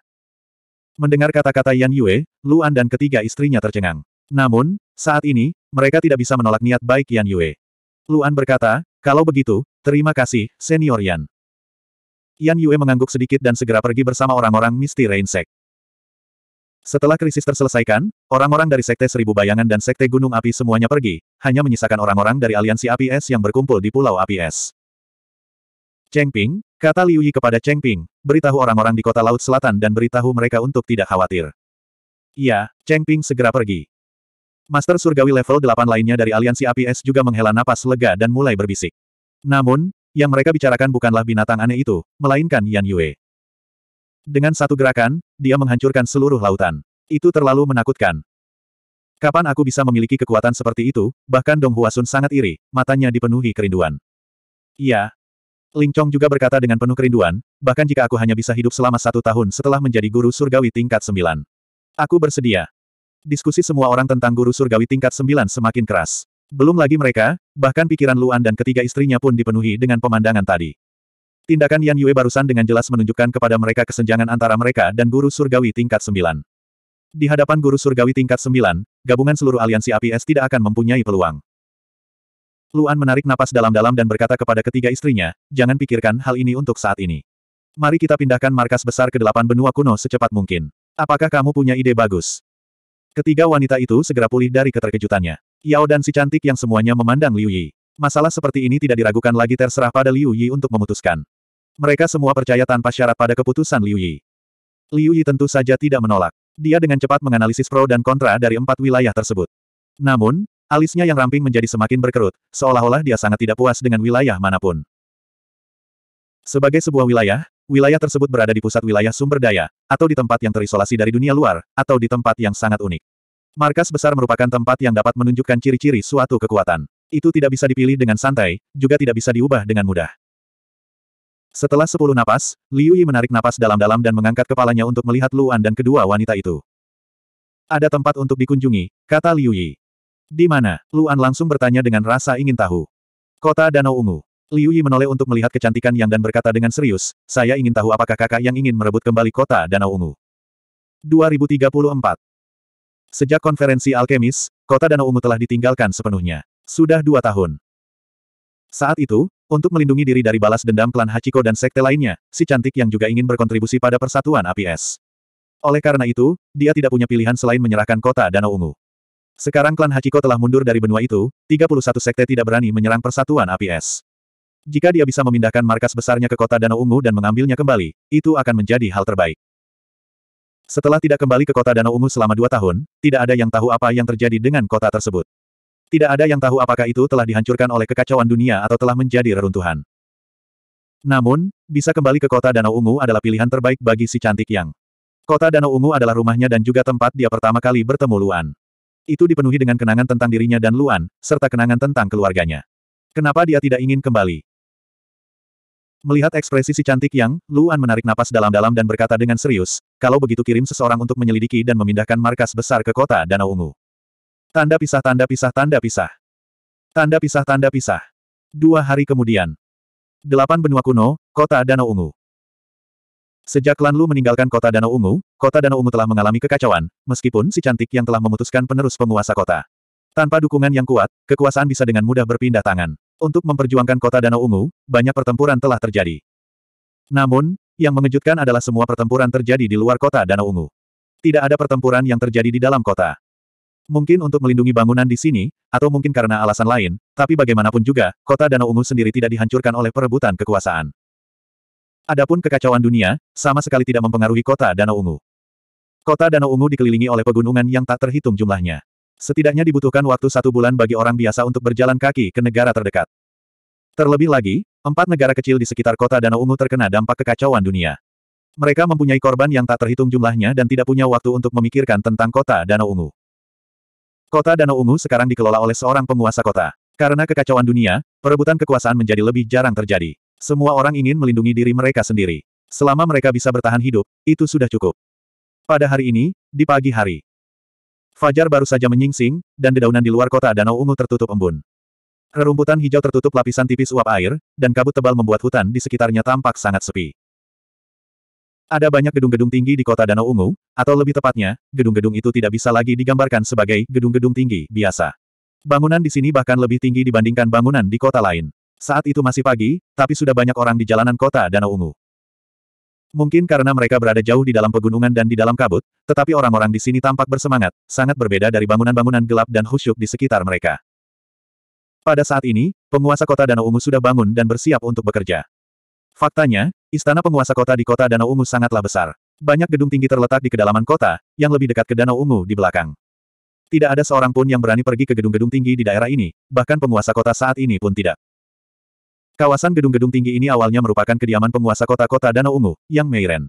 Mendengar kata-kata Yan Yue, Luan dan ketiga istrinya tercengang. Namun, saat ini, mereka tidak bisa menolak niat baik Yan Yue. Luan berkata, kalau begitu, terima kasih, Senior Yan. Yan Yue mengangguk sedikit dan segera pergi bersama orang-orang Misty Rain Sek. Setelah krisis terselesaikan, orang-orang dari Sekte Seribu Bayangan dan Sekte Gunung Api semuanya pergi, hanya menyisakan orang-orang dari aliansi api es yang berkumpul di Pulau Api Es. Cheng Ping, kata Liu Yi kepada Cheng Ping, beritahu orang-orang di kota Laut Selatan dan beritahu mereka untuk tidak khawatir. Iya, Cheng Ping segera pergi. Master Surgawi level 8 lainnya dari aliansi api es juga menghela napas lega dan mulai berbisik. Namun, yang mereka bicarakan bukanlah binatang aneh itu, melainkan Yan Yue. Dengan satu gerakan, dia menghancurkan seluruh lautan. Itu terlalu menakutkan. Kapan aku bisa memiliki kekuatan seperti itu, bahkan Dong Huasun sangat iri, matanya dipenuhi kerinduan. Iya. Ling Chong juga berkata dengan penuh kerinduan, bahkan jika aku hanya bisa hidup selama satu tahun setelah menjadi guru surgawi tingkat sembilan. Aku bersedia. Diskusi semua orang tentang guru surgawi tingkat sembilan semakin keras. Belum lagi mereka, bahkan pikiran Luan dan ketiga istrinya pun dipenuhi dengan pemandangan tadi. Tindakan Yan Yue barusan dengan jelas menunjukkan kepada mereka kesenjangan antara mereka dan guru surgawi tingkat sembilan. Di hadapan guru surgawi tingkat sembilan, gabungan seluruh aliansi APS tidak akan mempunyai peluang. Luan menarik napas dalam-dalam dan berkata kepada ketiga istrinya, jangan pikirkan hal ini untuk saat ini. Mari kita pindahkan markas besar ke delapan benua kuno secepat mungkin. Apakah kamu punya ide bagus? Ketiga wanita itu segera pulih dari keterkejutannya. Yao dan si cantik yang semuanya memandang Liu Yi. Masalah seperti ini tidak diragukan lagi terserah pada Liu Yi untuk memutuskan. Mereka semua percaya tanpa syarat pada keputusan Liu Yi. Liu Yi tentu saja tidak menolak. Dia dengan cepat menganalisis pro dan kontra dari empat wilayah tersebut. Namun, alisnya yang ramping menjadi semakin berkerut, seolah-olah dia sangat tidak puas dengan wilayah manapun. Sebagai sebuah wilayah, wilayah tersebut berada di pusat wilayah sumber daya, atau di tempat yang terisolasi dari dunia luar, atau di tempat yang sangat unik. Markas besar merupakan tempat yang dapat menunjukkan ciri-ciri suatu kekuatan. Itu tidak bisa dipilih dengan santai, juga tidak bisa diubah dengan mudah. Setelah sepuluh napas, Liu Yi menarik napas dalam-dalam dan mengangkat kepalanya untuk melihat Luan dan kedua wanita itu. Ada tempat untuk dikunjungi, kata Liu Yi. Di mana? Luan langsung bertanya dengan rasa ingin tahu. Kota Danau Ungu. Liu Yi menoleh untuk melihat kecantikan Yang dan berkata dengan serius, saya ingin tahu apakah kakak yang ingin merebut kembali kota Danau Ungu. 2034 Sejak konferensi alkemis, kota Danau Ungu telah ditinggalkan sepenuhnya. Sudah dua tahun. Saat itu, untuk melindungi diri dari balas dendam klan Hachiko dan sekte lainnya, si cantik yang juga ingin berkontribusi pada persatuan APS. Oleh karena itu, dia tidak punya pilihan selain menyerahkan kota Danau Ungu. Sekarang klan Hachiko telah mundur dari benua itu, 31 sekte tidak berani menyerang persatuan APS. Jika dia bisa memindahkan markas besarnya ke kota Danau Ungu dan mengambilnya kembali, itu akan menjadi hal terbaik. Setelah tidak kembali ke kota Danau Ungu selama dua tahun, tidak ada yang tahu apa yang terjadi dengan kota tersebut. Tidak ada yang tahu apakah itu telah dihancurkan oleh kekacauan dunia atau telah menjadi reruntuhan. Namun, bisa kembali ke kota Danau Ungu adalah pilihan terbaik bagi si cantik yang. Kota Danau Ungu adalah rumahnya dan juga tempat dia pertama kali bertemu Luan. Itu dipenuhi dengan kenangan tentang dirinya dan Luan, serta kenangan tentang keluarganya. Kenapa dia tidak ingin kembali? Melihat ekspresi si cantik yang, Luan menarik napas dalam-dalam dan berkata dengan serius, kalau begitu kirim seseorang untuk menyelidiki dan memindahkan markas besar ke kota Danau Ungu. Tanda pisah tanda pisah tanda pisah. Tanda pisah tanda pisah. Dua hari kemudian. Delapan benua kuno, kota Danau Ungu. Sejak Lan Lu meninggalkan kota Danau Ungu, kota Danau Ungu telah mengalami kekacauan, meskipun si cantik yang telah memutuskan penerus penguasa kota. Tanpa dukungan yang kuat, kekuasaan bisa dengan mudah berpindah tangan. Untuk memperjuangkan kota Danau Ungu, banyak pertempuran telah terjadi. Namun, yang mengejutkan adalah semua pertempuran terjadi di luar kota Danau Ungu. Tidak ada pertempuran yang terjadi di dalam kota. Mungkin untuk melindungi bangunan di sini, atau mungkin karena alasan lain, tapi bagaimanapun juga, kota Danau Ungu sendiri tidak dihancurkan oleh perebutan kekuasaan. Adapun kekacauan dunia, sama sekali tidak mempengaruhi kota Danau Ungu. Kota Danau Ungu dikelilingi oleh pegunungan yang tak terhitung jumlahnya. Setidaknya dibutuhkan waktu satu bulan bagi orang biasa untuk berjalan kaki ke negara terdekat. Terlebih lagi, empat negara kecil di sekitar kota Danau Ungu terkena dampak kekacauan dunia. Mereka mempunyai korban yang tak terhitung jumlahnya dan tidak punya waktu untuk memikirkan tentang kota Danau Ungu. Kota Danau Ungu sekarang dikelola oleh seorang penguasa kota. Karena kekacauan dunia, perebutan kekuasaan menjadi lebih jarang terjadi. Semua orang ingin melindungi diri mereka sendiri. Selama mereka bisa bertahan hidup, itu sudah cukup. Pada hari ini, di pagi hari, Fajar baru saja menyingsing, dan dedaunan di luar kota Danau Ungu tertutup embun. Rerumputan hijau tertutup lapisan tipis uap air, dan kabut tebal membuat hutan di sekitarnya tampak sangat sepi. Ada banyak gedung-gedung tinggi di kota Danau Ungu, atau lebih tepatnya, gedung-gedung itu tidak bisa lagi digambarkan sebagai gedung-gedung tinggi biasa. Bangunan di sini bahkan lebih tinggi dibandingkan bangunan di kota lain. Saat itu masih pagi, tapi sudah banyak orang di jalanan kota Danau Ungu. Mungkin karena mereka berada jauh di dalam pegunungan dan di dalam kabut, tetapi orang-orang di sini tampak bersemangat, sangat berbeda dari bangunan-bangunan gelap dan khusyuk di sekitar mereka. Pada saat ini, penguasa kota Danau Ungu sudah bangun dan bersiap untuk bekerja. Faktanya, istana penguasa kota di kota Danau Ungu sangatlah besar. Banyak gedung tinggi terletak di kedalaman kota, yang lebih dekat ke Danau Ungu di belakang. Tidak ada seorang pun yang berani pergi ke gedung-gedung tinggi di daerah ini, bahkan penguasa kota saat ini pun tidak. Kawasan gedung-gedung tinggi ini awalnya merupakan kediaman penguasa kota-kota Danau Ungu, yang Meiren.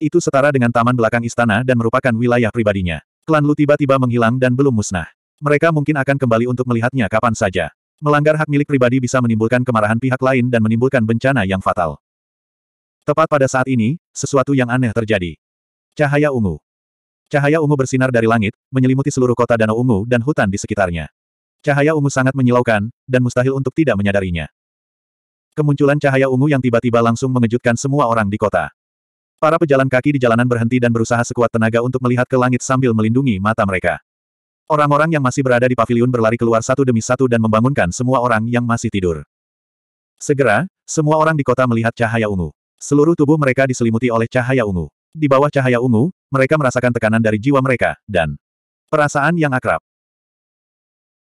Itu setara dengan taman belakang istana dan merupakan wilayah pribadinya. Klan Lu tiba-tiba menghilang dan belum musnah. Mereka mungkin akan kembali untuk melihatnya kapan saja. Melanggar hak milik pribadi bisa menimbulkan kemarahan pihak lain dan menimbulkan bencana yang fatal. Tepat pada saat ini, sesuatu yang aneh terjadi. Cahaya ungu. Cahaya ungu bersinar dari langit, menyelimuti seluruh kota Danau Ungu dan hutan di sekitarnya. Cahaya ungu sangat menyilaukan, dan mustahil untuk tidak menyadarinya. Kemunculan cahaya ungu yang tiba-tiba langsung mengejutkan semua orang di kota. Para pejalan kaki di jalanan berhenti dan berusaha sekuat tenaga untuk melihat ke langit sambil melindungi mata mereka. Orang-orang yang masih berada di paviliun berlari keluar satu demi satu dan membangunkan semua orang yang masih tidur. Segera, semua orang di kota melihat cahaya ungu. Seluruh tubuh mereka diselimuti oleh cahaya ungu. Di bawah cahaya ungu, mereka merasakan tekanan dari jiwa mereka, dan perasaan yang akrab.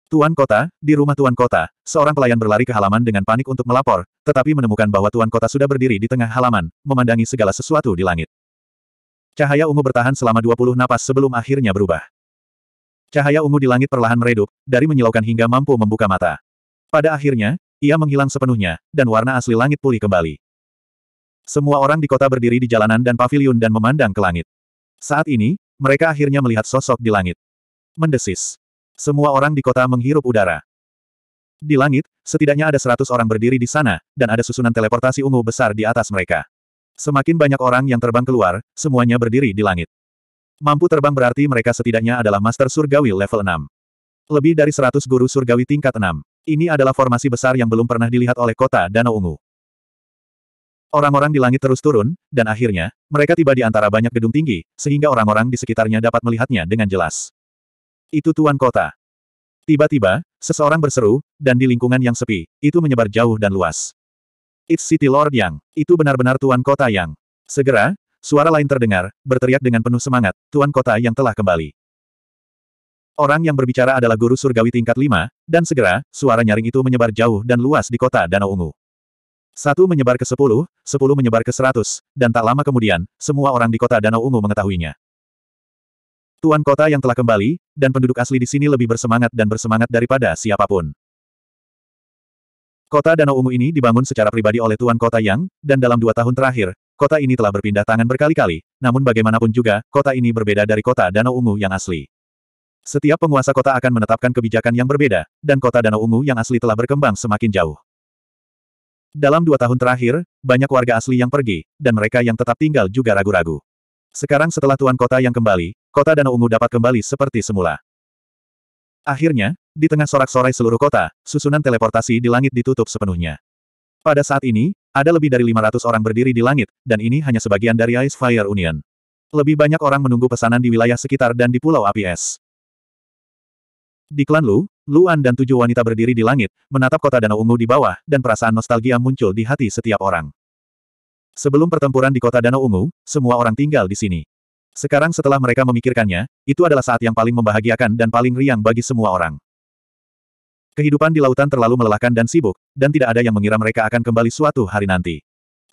Tuan Kota, di rumah Tuan Kota, seorang pelayan berlari ke halaman dengan panik untuk melapor, tetapi menemukan bahwa Tuan Kota sudah berdiri di tengah halaman, memandangi segala sesuatu di langit. Cahaya ungu bertahan selama 20 napas sebelum akhirnya berubah. Cahaya ungu di langit perlahan meredup, dari menyilaukan hingga mampu membuka mata. Pada akhirnya, ia menghilang sepenuhnya, dan warna asli langit pulih kembali. Semua orang di kota berdiri di jalanan dan pavilion dan memandang ke langit. Saat ini, mereka akhirnya melihat sosok di langit. Mendesis. Semua orang di kota menghirup udara. Di langit, setidaknya ada seratus orang berdiri di sana, dan ada susunan teleportasi ungu besar di atas mereka. Semakin banyak orang yang terbang keluar, semuanya berdiri di langit. Mampu terbang berarti mereka setidaknya adalah Master Surgawi level 6. Lebih dari seratus guru surgawi tingkat 6. Ini adalah formasi besar yang belum pernah dilihat oleh kota Danau Ungu. Orang-orang di langit terus turun, dan akhirnya, mereka tiba di antara banyak gedung tinggi, sehingga orang-orang di sekitarnya dapat melihatnya dengan jelas. Itu Tuan Kota. Tiba-tiba, seseorang berseru, dan di lingkungan yang sepi, itu menyebar jauh dan luas. It's City Lord Yang. Itu benar-benar Tuan Kota Yang. Segera, suara lain terdengar, berteriak dengan penuh semangat, Tuan Kota Yang telah kembali. Orang yang berbicara adalah guru surgawi tingkat 5, dan segera, suara nyaring itu menyebar jauh dan luas di kota Danau Ungu. Satu menyebar ke sepuluh, sepuluh menyebar ke seratus, dan tak lama kemudian, semua orang di kota Danau Ungu mengetahuinya. Tuan kota yang telah kembali, dan penduduk asli di sini lebih bersemangat dan bersemangat daripada siapapun. Kota Danau Ungu ini dibangun secara pribadi oleh Tuan Kota Yang, dan dalam dua tahun terakhir, kota ini telah berpindah tangan berkali-kali, namun bagaimanapun juga, kota ini berbeda dari kota Danau Ungu yang asli. Setiap penguasa kota akan menetapkan kebijakan yang berbeda, dan kota Danau Ungu yang asli telah berkembang semakin jauh. Dalam dua tahun terakhir, banyak warga asli yang pergi, dan mereka yang tetap tinggal juga ragu-ragu. Sekarang setelah Tuan Kota yang kembali, Kota Danau Ungu dapat kembali seperti semula. Akhirnya, di tengah sorak-sorai seluruh kota, susunan teleportasi di langit ditutup sepenuhnya. Pada saat ini, ada lebih dari 500 orang berdiri di langit, dan ini hanya sebagian dari Ice Fire Union. Lebih banyak orang menunggu pesanan di wilayah sekitar dan di Pulau Api Es. Di klan Lu, Luan dan tujuh wanita berdiri di langit, menatap kota Danau Ungu di bawah, dan perasaan nostalgia muncul di hati setiap orang. Sebelum pertempuran di kota Danau Ungu, semua orang tinggal di sini. Sekarang setelah mereka memikirkannya, itu adalah saat yang paling membahagiakan dan paling riang bagi semua orang. Kehidupan di lautan terlalu melelahkan dan sibuk, dan tidak ada yang mengira mereka akan kembali suatu hari nanti.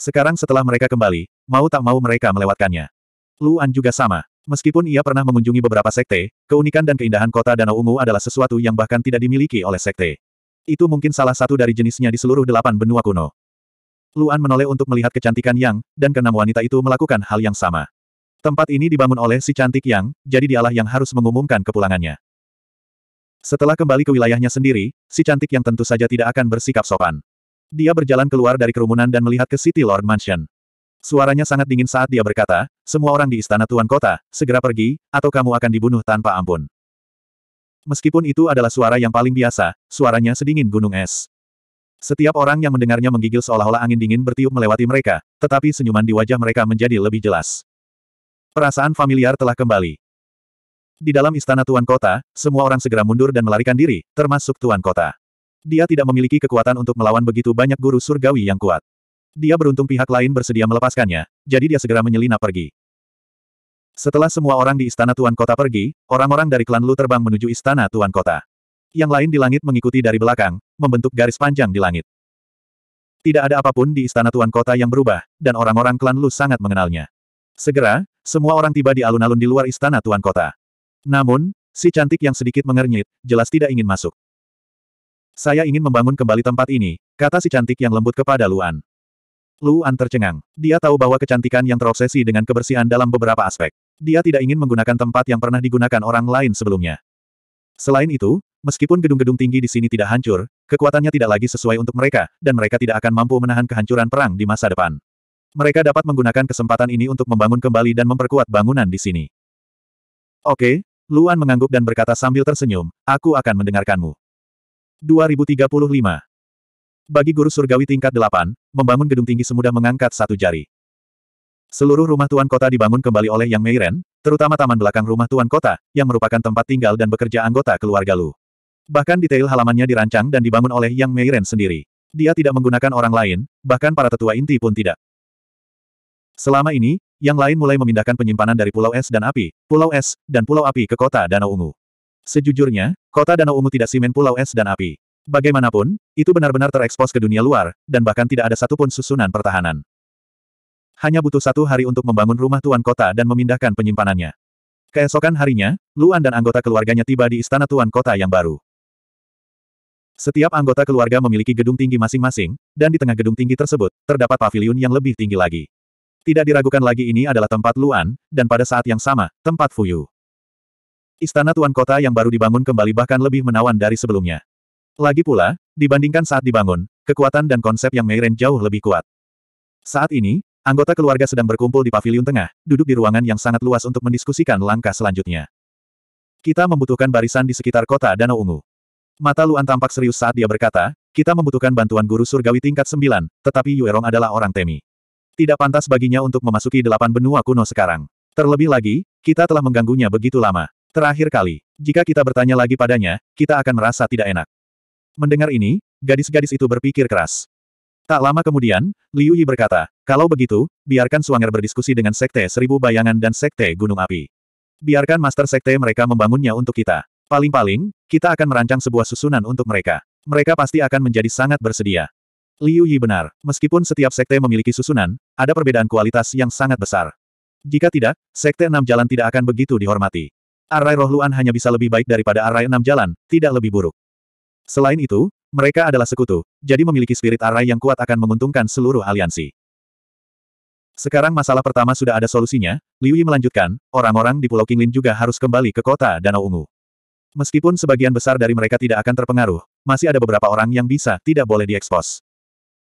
Sekarang setelah mereka kembali, mau tak mau mereka melewatkannya. Luan juga sama. Meskipun ia pernah mengunjungi beberapa sekte, keunikan dan keindahan kota Danau Ungu adalah sesuatu yang bahkan tidak dimiliki oleh sekte. Itu mungkin salah satu dari jenisnya di seluruh delapan benua kuno. Luan menoleh untuk melihat kecantikan Yang, dan keenam wanita itu melakukan hal yang sama. Tempat ini dibangun oleh si cantik Yang, jadi dialah yang harus mengumumkan kepulangannya. Setelah kembali ke wilayahnya sendiri, si cantik yang tentu saja tidak akan bersikap sopan. Dia berjalan keluar dari kerumunan dan melihat ke City Lord Mansion. Suaranya sangat dingin saat dia berkata, semua orang di istana tuan kota, segera pergi, atau kamu akan dibunuh tanpa ampun. Meskipun itu adalah suara yang paling biasa, suaranya sedingin gunung es. Setiap orang yang mendengarnya menggigil seolah-olah angin dingin bertiup melewati mereka, tetapi senyuman di wajah mereka menjadi lebih jelas. Perasaan familiar telah kembali. Di dalam istana tuan kota, semua orang segera mundur dan melarikan diri, termasuk tuan kota. Dia tidak memiliki kekuatan untuk melawan begitu banyak guru surgawi yang kuat. Dia beruntung pihak lain bersedia melepaskannya, jadi dia segera menyelinap pergi. Setelah semua orang di istana Tuan Kota pergi, orang-orang dari klan Lu terbang menuju istana Tuan Kota. Yang lain di langit mengikuti dari belakang, membentuk garis panjang di langit. Tidak ada apapun di istana Tuan Kota yang berubah, dan orang-orang klan Lu sangat mengenalnya. Segera, semua orang tiba di alun-alun di luar istana Tuan Kota. Namun, si cantik yang sedikit mengernyit, jelas tidak ingin masuk. Saya ingin membangun kembali tempat ini, kata si cantik yang lembut kepada Luan. Luan tercengang. Dia tahu bahwa kecantikan yang terobsesi dengan kebersihan dalam beberapa aspek. Dia tidak ingin menggunakan tempat yang pernah digunakan orang lain sebelumnya. Selain itu, meskipun gedung-gedung tinggi di sini tidak hancur, kekuatannya tidak lagi sesuai untuk mereka, dan mereka tidak akan mampu menahan kehancuran perang di masa depan. Mereka dapat menggunakan kesempatan ini untuk membangun kembali dan memperkuat bangunan di sini. Oke, Luan mengangguk dan berkata sambil tersenyum, aku akan mendengarkanmu. 2035 bagi guru surgawi tingkat delapan, membangun gedung tinggi semudah mengangkat satu jari. Seluruh rumah tuan kota dibangun kembali oleh Yang Meiren, terutama taman belakang rumah tuan kota, yang merupakan tempat tinggal dan bekerja anggota keluarga Lu. Bahkan detail halamannya dirancang dan dibangun oleh Yang Meiren sendiri. Dia tidak menggunakan orang lain, bahkan para tetua inti pun tidak. Selama ini, yang lain mulai memindahkan penyimpanan dari Pulau Es dan Api, Pulau Es, dan Pulau Api ke kota Danau Ungu. Sejujurnya, kota Danau Ungu tidak simen Pulau Es dan Api. Bagaimanapun, itu benar-benar terekspos ke dunia luar, dan bahkan tidak ada satupun susunan pertahanan. Hanya butuh satu hari untuk membangun rumah tuan kota dan memindahkan penyimpanannya. Keesokan harinya, Luan dan anggota keluarganya tiba di istana tuan kota yang baru. Setiap anggota keluarga memiliki gedung tinggi masing-masing, dan di tengah gedung tinggi tersebut, terdapat paviliun yang lebih tinggi lagi. Tidak diragukan lagi ini adalah tempat Luan, dan pada saat yang sama, tempat Fuyu. Istana Tuan Kota yang baru dibangun kembali bahkan lebih menawan dari sebelumnya. Lagi pula, dibandingkan saat dibangun, kekuatan dan konsep yang Meiren jauh lebih kuat. Saat ini, anggota keluarga sedang berkumpul di pavilion tengah, duduk di ruangan yang sangat luas untuk mendiskusikan langkah selanjutnya. Kita membutuhkan barisan di sekitar kota Danau Ungu. Mata Luan tampak serius saat dia berkata, kita membutuhkan bantuan guru surgawi tingkat 9, tetapi Yuerong adalah orang temi. Tidak pantas baginya untuk memasuki delapan benua kuno sekarang. Terlebih lagi, kita telah mengganggunya begitu lama. Terakhir kali, jika kita bertanya lagi padanya, kita akan merasa tidak enak. Mendengar ini, gadis-gadis itu berpikir keras. Tak lama kemudian, Liu Yi berkata, kalau begitu, biarkan Suanger berdiskusi dengan Sekte Seribu Bayangan dan Sekte Gunung Api. Biarkan Master Sekte mereka membangunnya untuk kita. Paling-paling, kita akan merancang sebuah susunan untuk mereka. Mereka pasti akan menjadi sangat bersedia. Liu Yi benar, meskipun setiap sekte memiliki susunan, ada perbedaan kualitas yang sangat besar. Jika tidak, sekte enam jalan tidak akan begitu dihormati. Arai Roh hanya bisa lebih baik daripada arai enam jalan, tidak lebih buruk. Selain itu, mereka adalah sekutu, jadi memiliki spirit arai yang kuat akan menguntungkan seluruh aliansi. Sekarang masalah pertama sudah ada solusinya, Liu Yi melanjutkan, orang-orang di Pulau Kinglin juga harus kembali ke kota Danau Ungu. Meskipun sebagian besar dari mereka tidak akan terpengaruh, masih ada beberapa orang yang bisa, tidak boleh diekspos.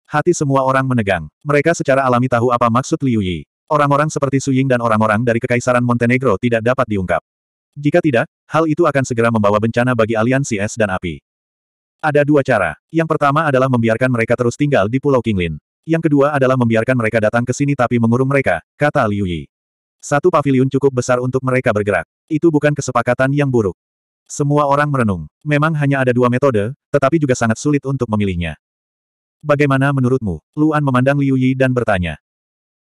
Hati semua orang menegang. Mereka secara alami tahu apa maksud Liu Yi. Orang-orang seperti Su Ying dan orang-orang dari Kekaisaran Montenegro tidak dapat diungkap. Jika tidak, hal itu akan segera membawa bencana bagi aliansi es dan api. Ada dua cara. Yang pertama adalah membiarkan mereka terus tinggal di Pulau Kinglin. Yang kedua adalah membiarkan mereka datang ke sini tapi mengurung mereka, kata Liu Yi. Satu pavilion cukup besar untuk mereka bergerak. Itu bukan kesepakatan yang buruk. Semua orang merenung. Memang hanya ada dua metode, tetapi juga sangat sulit untuk memilihnya. Bagaimana menurutmu? Luan memandang Liu Yi dan bertanya.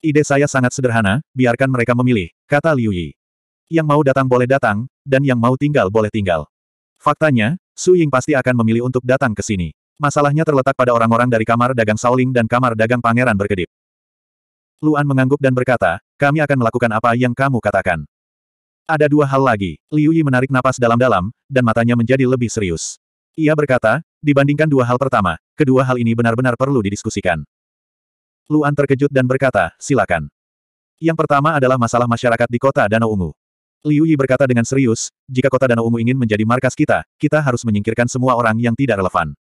Ide saya sangat sederhana, biarkan mereka memilih, kata Liu Yi. Yang mau datang boleh datang, dan yang mau tinggal boleh tinggal. Faktanya, Su Ying pasti akan memilih untuk datang ke sini. Masalahnya terletak pada orang-orang dari kamar dagang Saoling dan kamar dagang pangeran berkedip. Luan mengangguk dan berkata, kami akan melakukan apa yang kamu katakan. Ada dua hal lagi, Liu Yi menarik napas dalam-dalam, dan matanya menjadi lebih serius. Ia berkata, dibandingkan dua hal pertama, kedua hal ini benar-benar perlu didiskusikan. Luan terkejut dan berkata, silakan. Yang pertama adalah masalah masyarakat di kota Danau Ungu. Liu Yi berkata dengan serius, jika kota Danau Ungu ingin menjadi markas kita, kita harus menyingkirkan semua orang yang tidak relevan.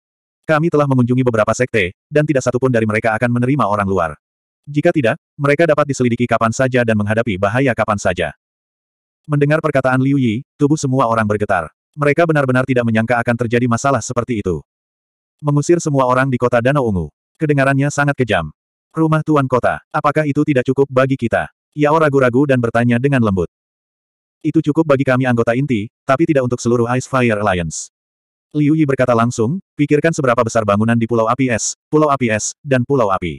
Kami telah mengunjungi beberapa sekte, dan tidak satupun dari mereka akan menerima orang luar. Jika tidak, mereka dapat diselidiki kapan saja dan menghadapi bahaya kapan saja. Mendengar perkataan Liu Yi, tubuh semua orang bergetar. Mereka benar-benar tidak menyangka akan terjadi masalah seperti itu. Mengusir semua orang di kota Danau Ungu. Kedengarannya sangat kejam. Rumah Tuan Kota, apakah itu tidak cukup bagi kita? Yao ragu-ragu dan bertanya dengan lembut. Itu cukup bagi kami anggota inti, tapi tidak untuk seluruh Ice Fire Alliance. Liu Yi berkata langsung, pikirkan seberapa besar bangunan di Pulau Api Es, Pulau Api Es, dan Pulau Api.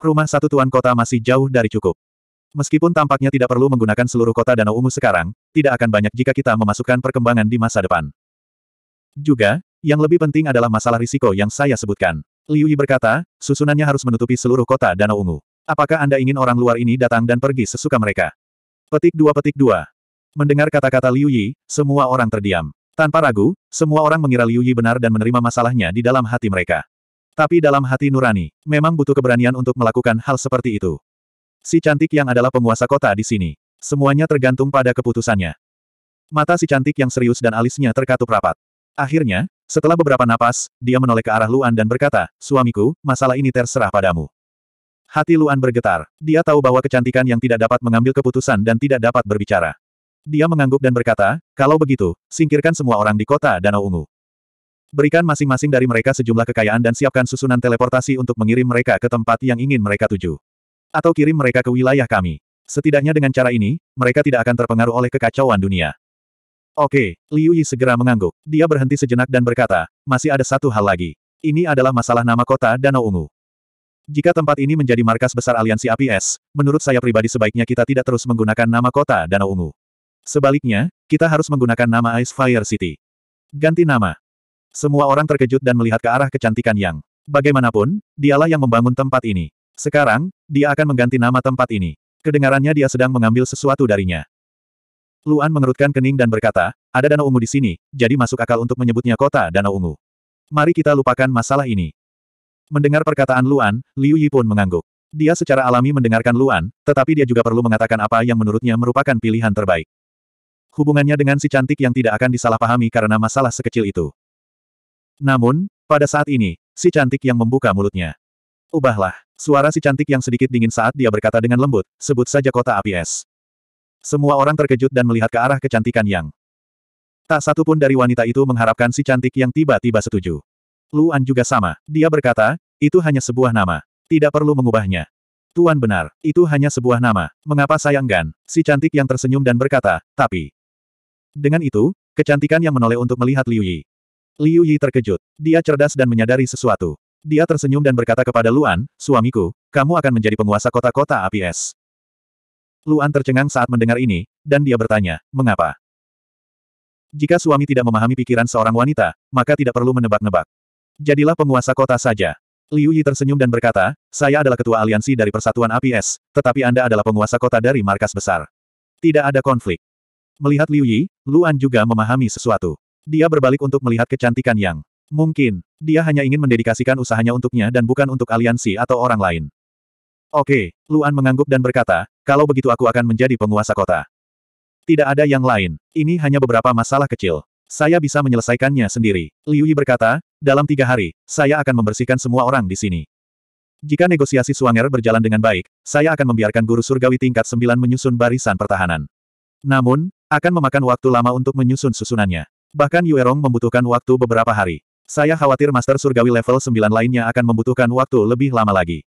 Rumah satu tuan kota masih jauh dari cukup. Meskipun tampaknya tidak perlu menggunakan seluruh kota Danau Ungu sekarang, tidak akan banyak jika kita memasukkan perkembangan di masa depan. Juga, yang lebih penting adalah masalah risiko yang saya sebutkan. Liu Yi berkata, susunannya harus menutupi seluruh kota Danau Ungu. Apakah Anda ingin orang luar ini datang dan pergi sesuka mereka? Petik 2 Petik 2 Mendengar kata-kata Liu Yi, semua orang terdiam. Tanpa ragu, semua orang mengira Liu Yi benar dan menerima masalahnya di dalam hati mereka. Tapi dalam hati nurani, memang butuh keberanian untuk melakukan hal seperti itu. Si cantik yang adalah penguasa kota di sini. Semuanya tergantung pada keputusannya. Mata si cantik yang serius dan alisnya terkatup rapat. Akhirnya, setelah beberapa napas, dia menoleh ke arah Luan dan berkata, Suamiku, masalah ini terserah padamu. Hati Luan bergetar. Dia tahu bahwa kecantikan yang tidak dapat mengambil keputusan dan tidak dapat berbicara. Dia mengangguk dan berkata, kalau begitu, singkirkan semua orang di kota Danau Ungu. Berikan masing-masing dari mereka sejumlah kekayaan dan siapkan susunan teleportasi untuk mengirim mereka ke tempat yang ingin mereka tuju. Atau kirim mereka ke wilayah kami. Setidaknya dengan cara ini, mereka tidak akan terpengaruh oleh kekacauan dunia. Oke, Liu Yi segera mengangguk. Dia berhenti sejenak dan berkata, masih ada satu hal lagi. Ini adalah masalah nama kota Danau Ungu. Jika tempat ini menjadi markas besar aliansi APS, menurut saya pribadi sebaiknya kita tidak terus menggunakan nama kota Danau Ungu. Sebaliknya, kita harus menggunakan nama Ice Fire City. Ganti nama. Semua orang terkejut dan melihat ke arah kecantikan Yang. Bagaimanapun, dialah yang membangun tempat ini. Sekarang, dia akan mengganti nama tempat ini. Kedengarannya dia sedang mengambil sesuatu darinya. Luan mengerutkan kening dan berkata, ada danau ungu di sini, jadi masuk akal untuk menyebutnya kota danau ungu. Mari kita lupakan masalah ini. Mendengar perkataan Luan, Liu Yi pun mengangguk. Dia secara alami mendengarkan Luan, tetapi dia juga perlu mengatakan apa yang menurutnya merupakan pilihan terbaik hubungannya dengan si cantik yang tidak akan disalahpahami karena masalah sekecil itu. Namun, pada saat ini, si cantik yang membuka mulutnya. Ubahlah, suara si cantik yang sedikit dingin saat dia berkata dengan lembut, sebut saja kota api es. Semua orang terkejut dan melihat ke arah kecantikan yang. Tak satu pun dari wanita itu mengharapkan si cantik yang tiba-tiba setuju. Luan juga sama, dia berkata, itu hanya sebuah nama. Tidak perlu mengubahnya. Tuan benar, itu hanya sebuah nama. Mengapa saya enggan? Si cantik yang tersenyum dan berkata, tapi, dengan itu, kecantikan yang menoleh untuk melihat Liu Yi. Liu Yi terkejut. Dia cerdas dan menyadari sesuatu. Dia tersenyum dan berkata kepada Luan, suamiku, kamu akan menjadi penguasa kota-kota APS. es. Luan tercengang saat mendengar ini, dan dia bertanya, mengapa? Jika suami tidak memahami pikiran seorang wanita, maka tidak perlu menebak-nebak. Jadilah penguasa kota saja. Liu Yi tersenyum dan berkata, saya adalah ketua aliansi dari Persatuan APS, tetapi Anda adalah penguasa kota dari markas besar. Tidak ada konflik. Melihat Liu Yi, Luan juga memahami sesuatu. Dia berbalik untuk melihat kecantikan Yang. Mungkin, dia hanya ingin mendedikasikan usahanya untuknya dan bukan untuk aliansi atau orang lain. Oke, Luan mengangguk dan berkata, kalau begitu aku akan menjadi penguasa kota. Tidak ada yang lain, ini hanya beberapa masalah kecil. Saya bisa menyelesaikannya sendiri. Liu Yi berkata, dalam tiga hari, saya akan membersihkan semua orang di sini. Jika negosiasi Suanger berjalan dengan baik, saya akan membiarkan guru surgawi tingkat 9 menyusun barisan pertahanan. Namun, akan memakan waktu lama untuk menyusun susunannya. Bahkan Yuerong membutuhkan waktu beberapa hari. Saya khawatir Master Surgawi level 9 lainnya akan membutuhkan waktu lebih lama lagi.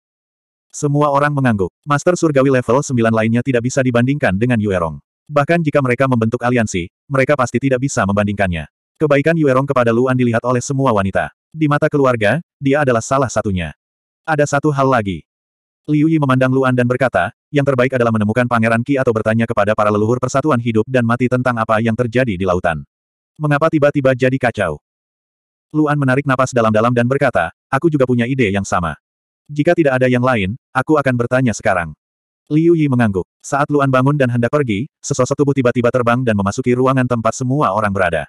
Semua orang mengangguk. Master Surgawi level 9 lainnya tidak bisa dibandingkan dengan Yuerong. Bahkan jika mereka membentuk aliansi, mereka pasti tidak bisa membandingkannya. Kebaikan Yuerong kepada Luan dilihat oleh semua wanita. Di mata keluarga, dia adalah salah satunya. Ada satu hal lagi. Liu Yi memandang Luan dan berkata, yang terbaik adalah menemukan pangeran Ki atau bertanya kepada para leluhur persatuan hidup dan mati tentang apa yang terjadi di lautan. Mengapa tiba-tiba jadi kacau? Luan menarik napas dalam-dalam dan berkata, aku juga punya ide yang sama. Jika tidak ada yang lain, aku akan bertanya sekarang. Liu Yi mengangguk. Saat Luan bangun dan hendak pergi, sesosok tubuh tiba-tiba terbang dan memasuki ruangan tempat semua orang berada.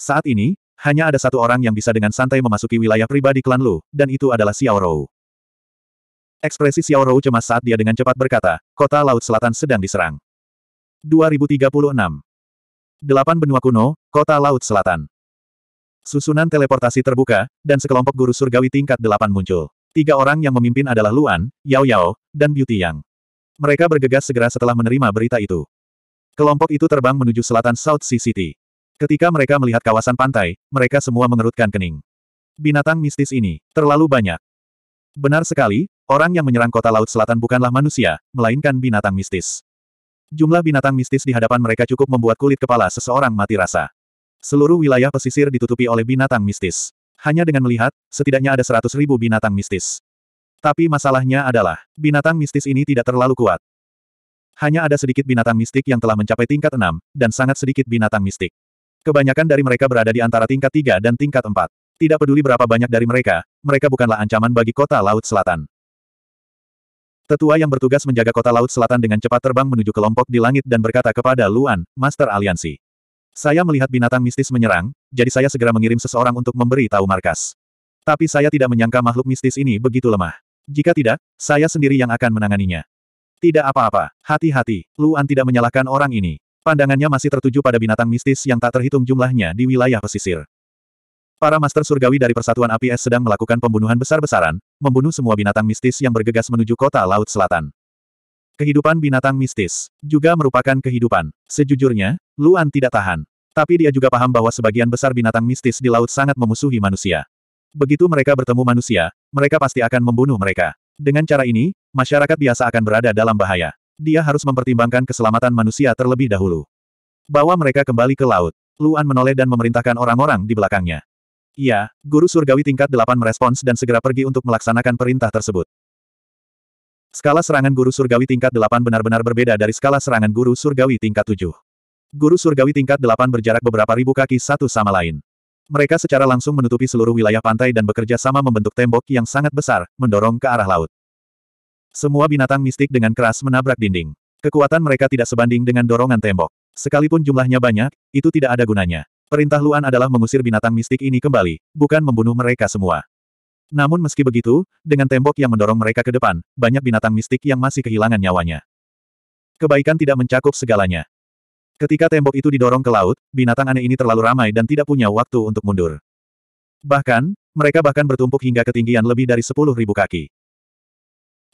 Saat ini, hanya ada satu orang yang bisa dengan santai memasuki wilayah pribadi klan Lu, dan itu adalah Xiao Rou. Ekspresi Xiao Rou cemas saat dia dengan cepat berkata, kota laut selatan sedang diserang. 2036. Delapan benua kuno, kota laut selatan. Susunan teleportasi terbuka, dan sekelompok guru surgawi tingkat delapan muncul. Tiga orang yang memimpin adalah Luan, Yao Yao, dan Beauty Yang. Mereka bergegas segera setelah menerima berita itu. Kelompok itu terbang menuju selatan South Sea City. Ketika mereka melihat kawasan pantai, mereka semua mengerutkan kening. Binatang mistis ini, terlalu banyak. Benar sekali, orang yang menyerang kota laut selatan bukanlah manusia, melainkan binatang mistis. Jumlah binatang mistis di hadapan mereka cukup membuat kulit kepala seseorang mati rasa. Seluruh wilayah pesisir ditutupi oleh binatang mistis. Hanya dengan melihat, setidaknya ada seratus ribu binatang mistis. Tapi masalahnya adalah, binatang mistis ini tidak terlalu kuat. Hanya ada sedikit binatang mistik yang telah mencapai tingkat enam, dan sangat sedikit binatang mistik. Kebanyakan dari mereka berada di antara tingkat tiga dan tingkat empat. Tidak peduli berapa banyak dari mereka, mereka bukanlah ancaman bagi kota Laut Selatan. Tetua yang bertugas menjaga kota Laut Selatan dengan cepat terbang menuju kelompok di langit dan berkata kepada Luan, Master Aliansi. Saya melihat binatang mistis menyerang, jadi saya segera mengirim seseorang untuk memberi tahu markas. Tapi saya tidak menyangka makhluk mistis ini begitu lemah. Jika tidak, saya sendiri yang akan menanganinya. Tidak apa-apa, hati-hati, Luan tidak menyalahkan orang ini. Pandangannya masih tertuju pada binatang mistis yang tak terhitung jumlahnya di wilayah pesisir. Para master surgawi dari Persatuan APS sedang melakukan pembunuhan besar-besaran, membunuh semua binatang mistis yang bergegas menuju kota Laut Selatan. Kehidupan binatang mistis juga merupakan kehidupan. Sejujurnya, Luan tidak tahan. Tapi dia juga paham bahwa sebagian besar binatang mistis di laut sangat memusuhi manusia. Begitu mereka bertemu manusia, mereka pasti akan membunuh mereka. Dengan cara ini, masyarakat biasa akan berada dalam bahaya. Dia harus mempertimbangkan keselamatan manusia terlebih dahulu. Bawa mereka kembali ke laut. Luan menoleh dan memerintahkan orang-orang di belakangnya. Iya, guru surgawi tingkat 8 merespons dan segera pergi untuk melaksanakan perintah tersebut. Skala serangan guru surgawi tingkat 8 benar-benar berbeda dari skala serangan guru surgawi tingkat 7. Guru surgawi tingkat 8 berjarak beberapa ribu kaki satu sama lain. Mereka secara langsung menutupi seluruh wilayah pantai dan bekerja sama membentuk tembok yang sangat besar, mendorong ke arah laut. Semua binatang mistik dengan keras menabrak dinding. Kekuatan mereka tidak sebanding dengan dorongan tembok. Sekalipun jumlahnya banyak, itu tidak ada gunanya. Perintah Luan adalah mengusir binatang mistik ini kembali, bukan membunuh mereka semua. Namun meski begitu, dengan tembok yang mendorong mereka ke depan, banyak binatang mistik yang masih kehilangan nyawanya. Kebaikan tidak mencakup segalanya. Ketika tembok itu didorong ke laut, binatang aneh ini terlalu ramai dan tidak punya waktu untuk mundur. Bahkan, mereka bahkan bertumpuk hingga ketinggian lebih dari 10.000 kaki.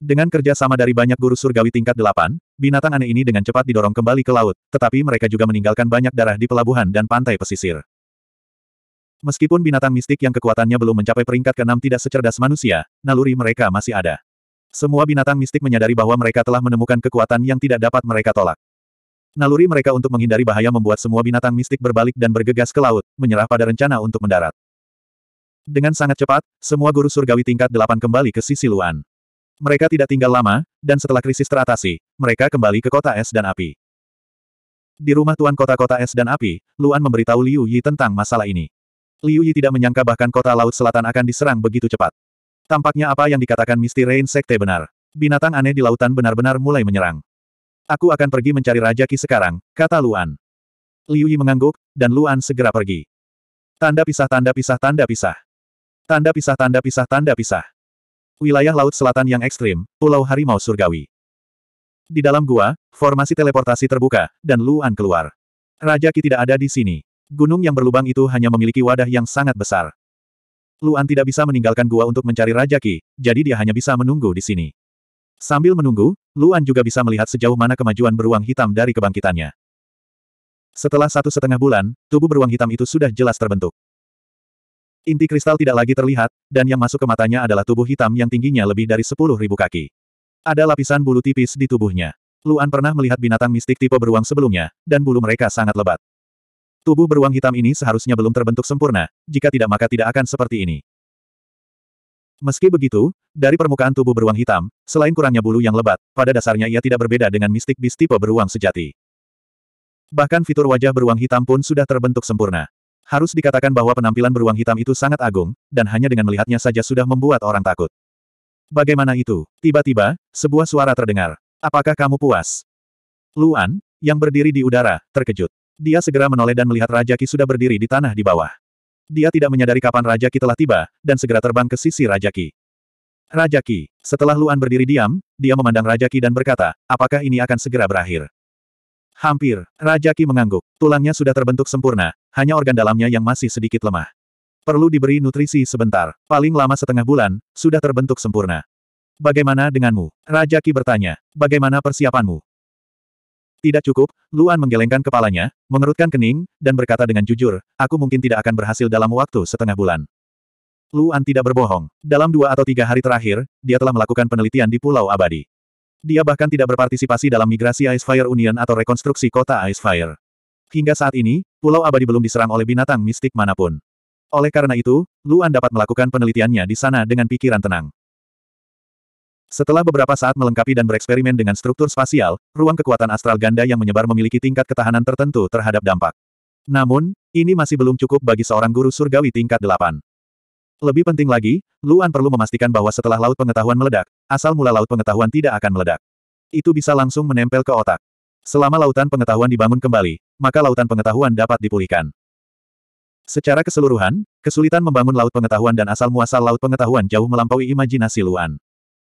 Dengan kerja sama dari banyak guru surgawi tingkat delapan, binatang aneh ini dengan cepat didorong kembali ke laut, tetapi mereka juga meninggalkan banyak darah di pelabuhan dan pantai pesisir. Meskipun binatang mistik yang kekuatannya belum mencapai peringkat keenam tidak secerdas manusia, naluri mereka masih ada. Semua binatang mistik menyadari bahwa mereka telah menemukan kekuatan yang tidak dapat mereka tolak. Naluri mereka untuk menghindari bahaya membuat semua binatang mistik berbalik dan bergegas ke laut, menyerah pada rencana untuk mendarat. Dengan sangat cepat, semua guru surgawi tingkat delapan kembali ke sisi Luan. Mereka tidak tinggal lama, dan setelah krisis teratasi, mereka kembali ke kota es dan api. Di rumah tuan kota-kota es dan api, Luan memberitahu Liu Yi tentang masalah ini. Liu Yi tidak menyangka bahkan kota laut selatan akan diserang begitu cepat. Tampaknya apa yang dikatakan Misty Rain Sekte benar. Binatang aneh di lautan benar-benar mulai menyerang. Aku akan pergi mencari Raja Ki sekarang, kata Luan. Liu Yi mengangguk, dan Luan segera pergi. Tanda pisah tanda pisah tanda pisah. Tanda pisah tanda pisah tanda pisah. Wilayah Laut Selatan yang ekstrim, Pulau Harimau Surgawi. Di dalam gua, formasi teleportasi terbuka, dan Luan keluar. Raja Ki tidak ada di sini. Gunung yang berlubang itu hanya memiliki wadah yang sangat besar. Luan tidak bisa meninggalkan gua untuk mencari Raja Ki, jadi dia hanya bisa menunggu di sini. Sambil menunggu, Luan juga bisa melihat sejauh mana kemajuan beruang hitam dari kebangkitannya. Setelah satu setengah bulan, tubuh beruang hitam itu sudah jelas terbentuk. Inti kristal tidak lagi terlihat, dan yang masuk ke matanya adalah tubuh hitam yang tingginya lebih dari sepuluh ribu kaki. Ada lapisan bulu tipis di tubuhnya. Luan pernah melihat binatang mistik tipe beruang sebelumnya, dan bulu mereka sangat lebat. Tubuh beruang hitam ini seharusnya belum terbentuk sempurna, jika tidak maka tidak akan seperti ini. Meski begitu, dari permukaan tubuh beruang hitam, selain kurangnya bulu yang lebat, pada dasarnya ia tidak berbeda dengan mistik bis tipe beruang sejati. Bahkan fitur wajah beruang hitam pun sudah terbentuk sempurna. Harus dikatakan bahwa penampilan beruang hitam itu sangat agung, dan hanya dengan melihatnya saja sudah membuat orang takut. Bagaimana itu? Tiba-tiba, sebuah suara terdengar. Apakah kamu puas? Luan, yang berdiri di udara, terkejut. Dia segera menoleh dan melihat Raja Ki sudah berdiri di tanah di bawah. Dia tidak menyadari kapan Raja Ki telah tiba, dan segera terbang ke sisi Raja Ki. Raja Ki, setelah Luan berdiri diam, dia memandang Raja Ki dan berkata, apakah ini akan segera berakhir? Hampir, Raja Ki mengangguk. Tulangnya sudah terbentuk sempurna, hanya organ dalamnya yang masih sedikit lemah. Perlu diberi nutrisi sebentar, paling lama setengah bulan, sudah terbentuk sempurna. Bagaimana denganmu? Raja Ki bertanya. Bagaimana persiapanmu? Tidak cukup, Luan menggelengkan kepalanya, mengerutkan kening, dan berkata dengan jujur, aku mungkin tidak akan berhasil dalam waktu setengah bulan. Luan tidak berbohong. Dalam dua atau tiga hari terakhir, dia telah melakukan penelitian di Pulau Abadi. Dia bahkan tidak berpartisipasi dalam migrasi Ice Fire Union atau rekonstruksi kota Ice Fire. Hingga saat ini, Pulau Abadi belum diserang oleh binatang mistik manapun. Oleh karena itu, Luan dapat melakukan penelitiannya di sana dengan pikiran tenang. Setelah beberapa saat melengkapi dan bereksperimen dengan struktur spasial, ruang kekuatan astral ganda yang menyebar memiliki tingkat ketahanan tertentu terhadap dampak. Namun, ini masih belum cukup bagi seorang guru surgawi tingkat 8. Lebih penting lagi, Luan perlu memastikan bahwa setelah laut pengetahuan meledak, asal mula laut pengetahuan tidak akan meledak. Itu bisa langsung menempel ke otak. Selama lautan pengetahuan dibangun kembali, maka lautan pengetahuan dapat dipulihkan. Secara keseluruhan, kesulitan membangun laut pengetahuan dan asal-muasal laut pengetahuan jauh melampaui imajinasi Luan.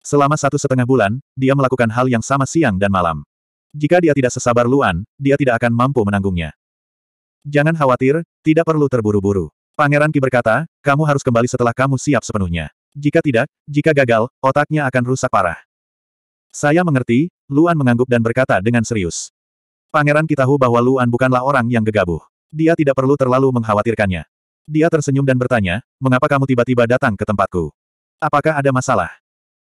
Selama satu setengah bulan, dia melakukan hal yang sama siang dan malam. Jika dia tidak sesabar Luan, dia tidak akan mampu menanggungnya. Jangan khawatir, tidak perlu terburu-buru. Pangeran Ki berkata, kamu harus kembali setelah kamu siap sepenuhnya. Jika tidak, jika gagal, otaknya akan rusak parah. Saya mengerti, Luan mengangguk dan berkata dengan serius. Pangeran Ki tahu bahwa Luan bukanlah orang yang gegabah. Dia tidak perlu terlalu mengkhawatirkannya. Dia tersenyum dan bertanya, mengapa kamu tiba-tiba datang ke tempatku? Apakah ada masalah?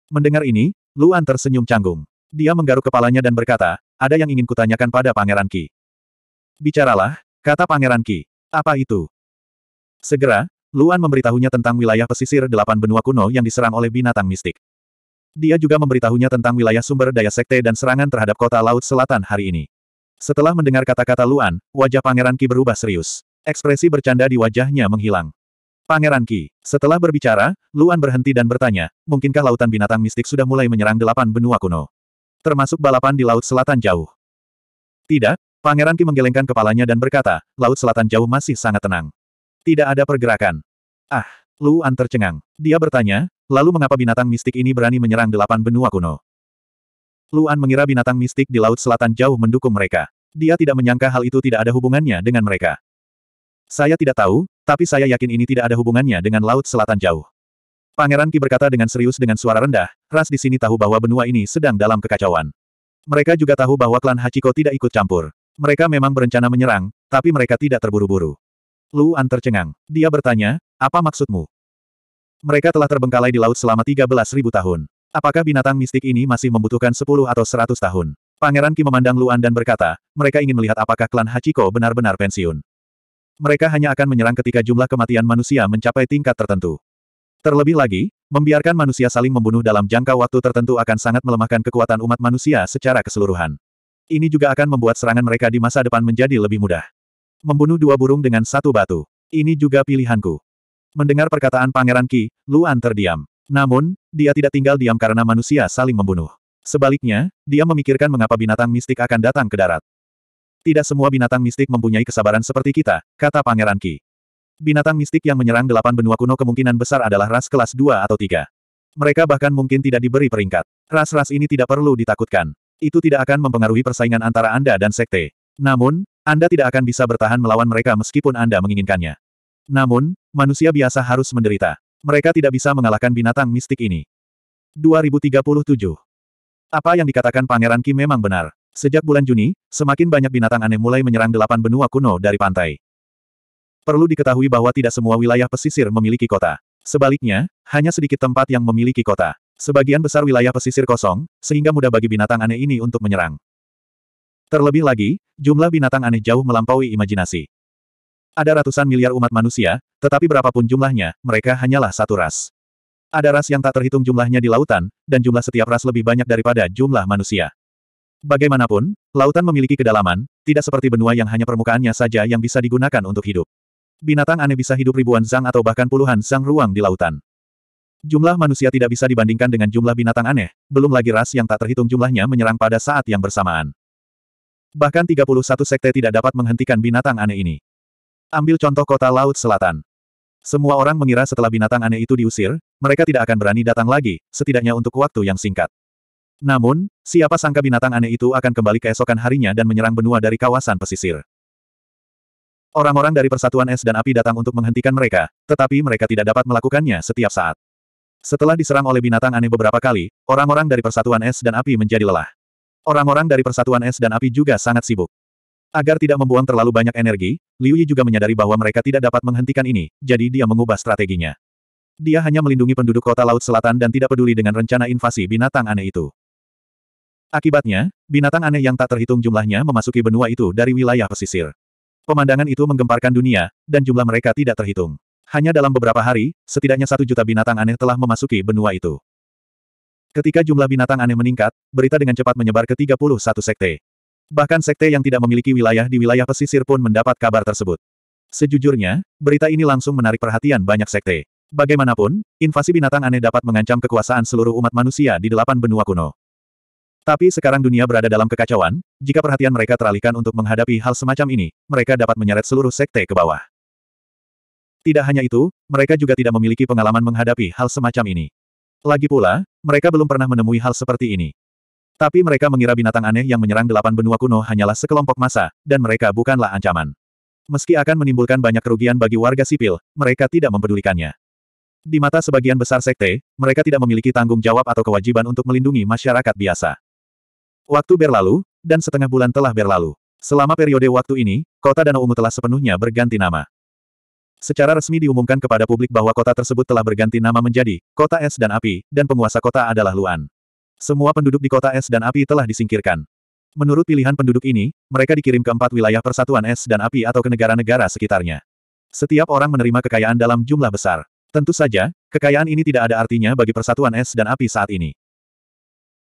Mendengar ini, Luan tersenyum canggung. Dia menggaruk kepalanya dan berkata, ada yang ingin kutanyakan pada Pangeran Ki. Bicaralah, kata Pangeran Ki. Apa itu? Segera, Luan memberitahunya tentang wilayah pesisir delapan benua kuno yang diserang oleh binatang mistik. Dia juga memberitahunya tentang wilayah sumber daya sekte dan serangan terhadap kota laut selatan hari ini. Setelah mendengar kata-kata Luan, wajah Pangeran Ki berubah serius. Ekspresi bercanda di wajahnya menghilang. Pangeran Ki, setelah berbicara, Luan berhenti dan bertanya, mungkinkah lautan binatang mistik sudah mulai menyerang delapan benua kuno? Termasuk balapan di Laut Selatan Jauh. Tidak, Pangeran Ki menggelengkan kepalanya dan berkata, Laut Selatan Jauh masih sangat tenang. Tidak ada pergerakan. Ah, Luan tercengang. Dia bertanya, lalu mengapa binatang mistik ini berani menyerang delapan benua kuno? Luan mengira binatang mistik di Laut Selatan jauh mendukung mereka. Dia tidak menyangka hal itu tidak ada hubungannya dengan mereka. Saya tidak tahu, tapi saya yakin ini tidak ada hubungannya dengan Laut Selatan jauh. Pangeran Ki berkata dengan serius dengan suara rendah, Ras di sini tahu bahwa benua ini sedang dalam kekacauan. Mereka juga tahu bahwa klan Hachiko tidak ikut campur. Mereka memang berencana menyerang, tapi mereka tidak terburu-buru. Luan tercengang. Dia bertanya, apa maksudmu? Mereka telah terbengkalai di laut selama 13.000 tahun. Apakah binatang mistik ini masih membutuhkan 10 atau 100 tahun? Pangeran Ki memandang Luan dan berkata, mereka ingin melihat apakah klan Hachiko benar-benar pensiun. Mereka hanya akan menyerang ketika jumlah kematian manusia mencapai tingkat tertentu. Terlebih lagi, membiarkan manusia saling membunuh dalam jangka waktu tertentu akan sangat melemahkan kekuatan umat manusia secara keseluruhan. Ini juga akan membuat serangan mereka di masa depan menjadi lebih mudah. Membunuh dua burung dengan satu batu. Ini juga pilihanku. Mendengar perkataan Pangeran Ki, Luan terdiam. Namun, dia tidak tinggal diam karena manusia saling membunuh. Sebaliknya, dia memikirkan mengapa binatang mistik akan datang ke darat. Tidak semua binatang mistik mempunyai kesabaran seperti kita, kata Pangeran Ki. Binatang mistik yang menyerang delapan benua kuno kemungkinan besar adalah ras kelas dua atau tiga. Mereka bahkan mungkin tidak diberi peringkat. Ras-ras ini tidak perlu ditakutkan. Itu tidak akan mempengaruhi persaingan antara Anda dan sekte. Namun, anda tidak akan bisa bertahan melawan mereka meskipun Anda menginginkannya. Namun, manusia biasa harus menderita. Mereka tidak bisa mengalahkan binatang mistik ini. 2037 Apa yang dikatakan Pangeran Kim memang benar. Sejak bulan Juni, semakin banyak binatang aneh mulai menyerang delapan benua kuno dari pantai. Perlu diketahui bahwa tidak semua wilayah pesisir memiliki kota. Sebaliknya, hanya sedikit tempat yang memiliki kota. Sebagian besar wilayah pesisir kosong, sehingga mudah bagi binatang aneh ini untuk menyerang. Terlebih lagi, jumlah binatang aneh jauh melampaui imajinasi. Ada ratusan miliar umat manusia, tetapi berapapun jumlahnya, mereka hanyalah satu ras. Ada ras yang tak terhitung jumlahnya di lautan, dan jumlah setiap ras lebih banyak daripada jumlah manusia. Bagaimanapun, lautan memiliki kedalaman, tidak seperti benua yang hanya permukaannya saja yang bisa digunakan untuk hidup. Binatang aneh bisa hidup ribuan zang atau bahkan puluhan zang ruang di lautan. Jumlah manusia tidak bisa dibandingkan dengan jumlah binatang aneh, belum lagi ras yang tak terhitung jumlahnya menyerang pada saat yang bersamaan bahkan 31 sekte tidak dapat menghentikan binatang aneh ini. Ambil contoh kota Laut Selatan. Semua orang mengira setelah binatang aneh itu diusir, mereka tidak akan berani datang lagi, setidaknya untuk waktu yang singkat. Namun, siapa sangka binatang aneh itu akan kembali keesokan harinya dan menyerang benua dari kawasan pesisir. Orang-orang dari Persatuan Es dan Api datang untuk menghentikan mereka, tetapi mereka tidak dapat melakukannya setiap saat. Setelah diserang oleh binatang aneh beberapa kali, orang-orang dari Persatuan Es dan Api menjadi lelah. Orang-orang dari Persatuan Es dan Api juga sangat sibuk. Agar tidak membuang terlalu banyak energi, Liu Yi juga menyadari bahwa mereka tidak dapat menghentikan ini, jadi dia mengubah strateginya. Dia hanya melindungi penduduk kota Laut Selatan dan tidak peduli dengan rencana invasi binatang aneh itu. Akibatnya, binatang aneh yang tak terhitung jumlahnya memasuki benua itu dari wilayah pesisir. Pemandangan itu menggemparkan dunia, dan jumlah mereka tidak terhitung. Hanya dalam beberapa hari, setidaknya satu juta binatang aneh telah memasuki benua itu. Ketika jumlah binatang aneh meningkat, berita dengan cepat menyebar ke 31 sekte. Bahkan sekte yang tidak memiliki wilayah di wilayah pesisir pun mendapat kabar tersebut. Sejujurnya, berita ini langsung menarik perhatian banyak sekte. Bagaimanapun, invasi binatang aneh dapat mengancam kekuasaan seluruh umat manusia di delapan benua kuno. Tapi sekarang dunia berada dalam kekacauan, jika perhatian mereka teralihkan untuk menghadapi hal semacam ini, mereka dapat menyeret seluruh sekte ke bawah. Tidak hanya itu, mereka juga tidak memiliki pengalaman menghadapi hal semacam ini. Lagi pula, mereka belum pernah menemui hal seperti ini. Tapi mereka mengira binatang aneh yang menyerang delapan benua kuno hanyalah sekelompok massa, dan mereka bukanlah ancaman. Meski akan menimbulkan banyak kerugian bagi warga sipil, mereka tidak mempedulikannya. Di mata sebagian besar sekte, mereka tidak memiliki tanggung jawab atau kewajiban untuk melindungi masyarakat biasa. Waktu berlalu, dan setengah bulan telah berlalu. Selama periode waktu ini, kota Danau Ungu telah sepenuhnya berganti nama. Secara resmi diumumkan kepada publik bahwa kota tersebut telah berganti nama menjadi Kota Es dan Api, dan penguasa kota adalah Luan. Semua penduduk di kota Es dan Api telah disingkirkan. Menurut pilihan penduduk ini, mereka dikirim ke empat wilayah persatuan Es dan Api atau ke negara-negara sekitarnya. Setiap orang menerima kekayaan dalam jumlah besar. Tentu saja, kekayaan ini tidak ada artinya bagi persatuan Es dan Api saat ini.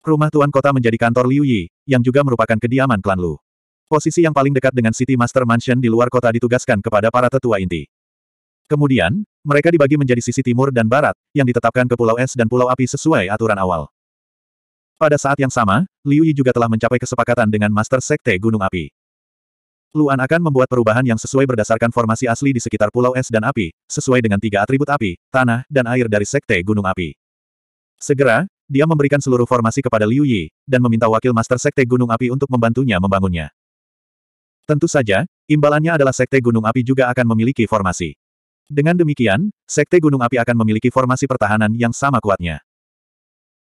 Rumah Tuan Kota menjadi kantor Liu Yi, yang juga merupakan kediaman klan Lu. Posisi yang paling dekat dengan City Master Mansion di luar kota ditugaskan kepada para tetua inti. Kemudian, mereka dibagi menjadi sisi timur dan barat, yang ditetapkan ke Pulau Es dan Pulau Api sesuai aturan awal. Pada saat yang sama, Liu Yi juga telah mencapai kesepakatan dengan Master Sekte Gunung Api. Luan akan membuat perubahan yang sesuai berdasarkan formasi asli di sekitar Pulau Es dan Api, sesuai dengan tiga atribut api, tanah, dan air dari Sekte Gunung Api. Segera, dia memberikan seluruh formasi kepada Liu Yi, dan meminta wakil Master Sekte Gunung Api untuk membantunya membangunnya. Tentu saja, imbalannya adalah Sekte Gunung Api juga akan memiliki formasi. Dengan demikian, Sekte Gunung Api akan memiliki formasi pertahanan yang sama kuatnya.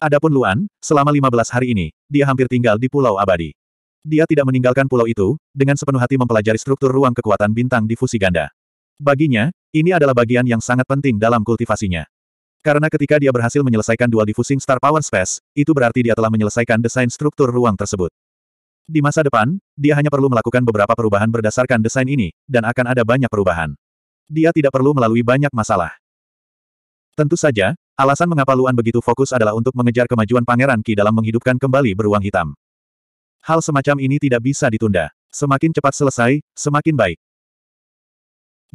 Adapun Luan, selama 15 hari ini, dia hampir tinggal di Pulau Abadi. Dia tidak meninggalkan pulau itu, dengan sepenuh hati mempelajari struktur ruang kekuatan bintang difusi ganda. Baginya, ini adalah bagian yang sangat penting dalam kultivasinya. Karena ketika dia berhasil menyelesaikan dual diffusing star power space, itu berarti dia telah menyelesaikan desain struktur ruang tersebut. Di masa depan, dia hanya perlu melakukan beberapa perubahan berdasarkan desain ini, dan akan ada banyak perubahan dia tidak perlu melalui banyak masalah. Tentu saja, alasan mengapa Luan begitu fokus adalah untuk mengejar kemajuan Pangeran Ki dalam menghidupkan kembali beruang hitam. Hal semacam ini tidak bisa ditunda. Semakin cepat selesai, semakin baik.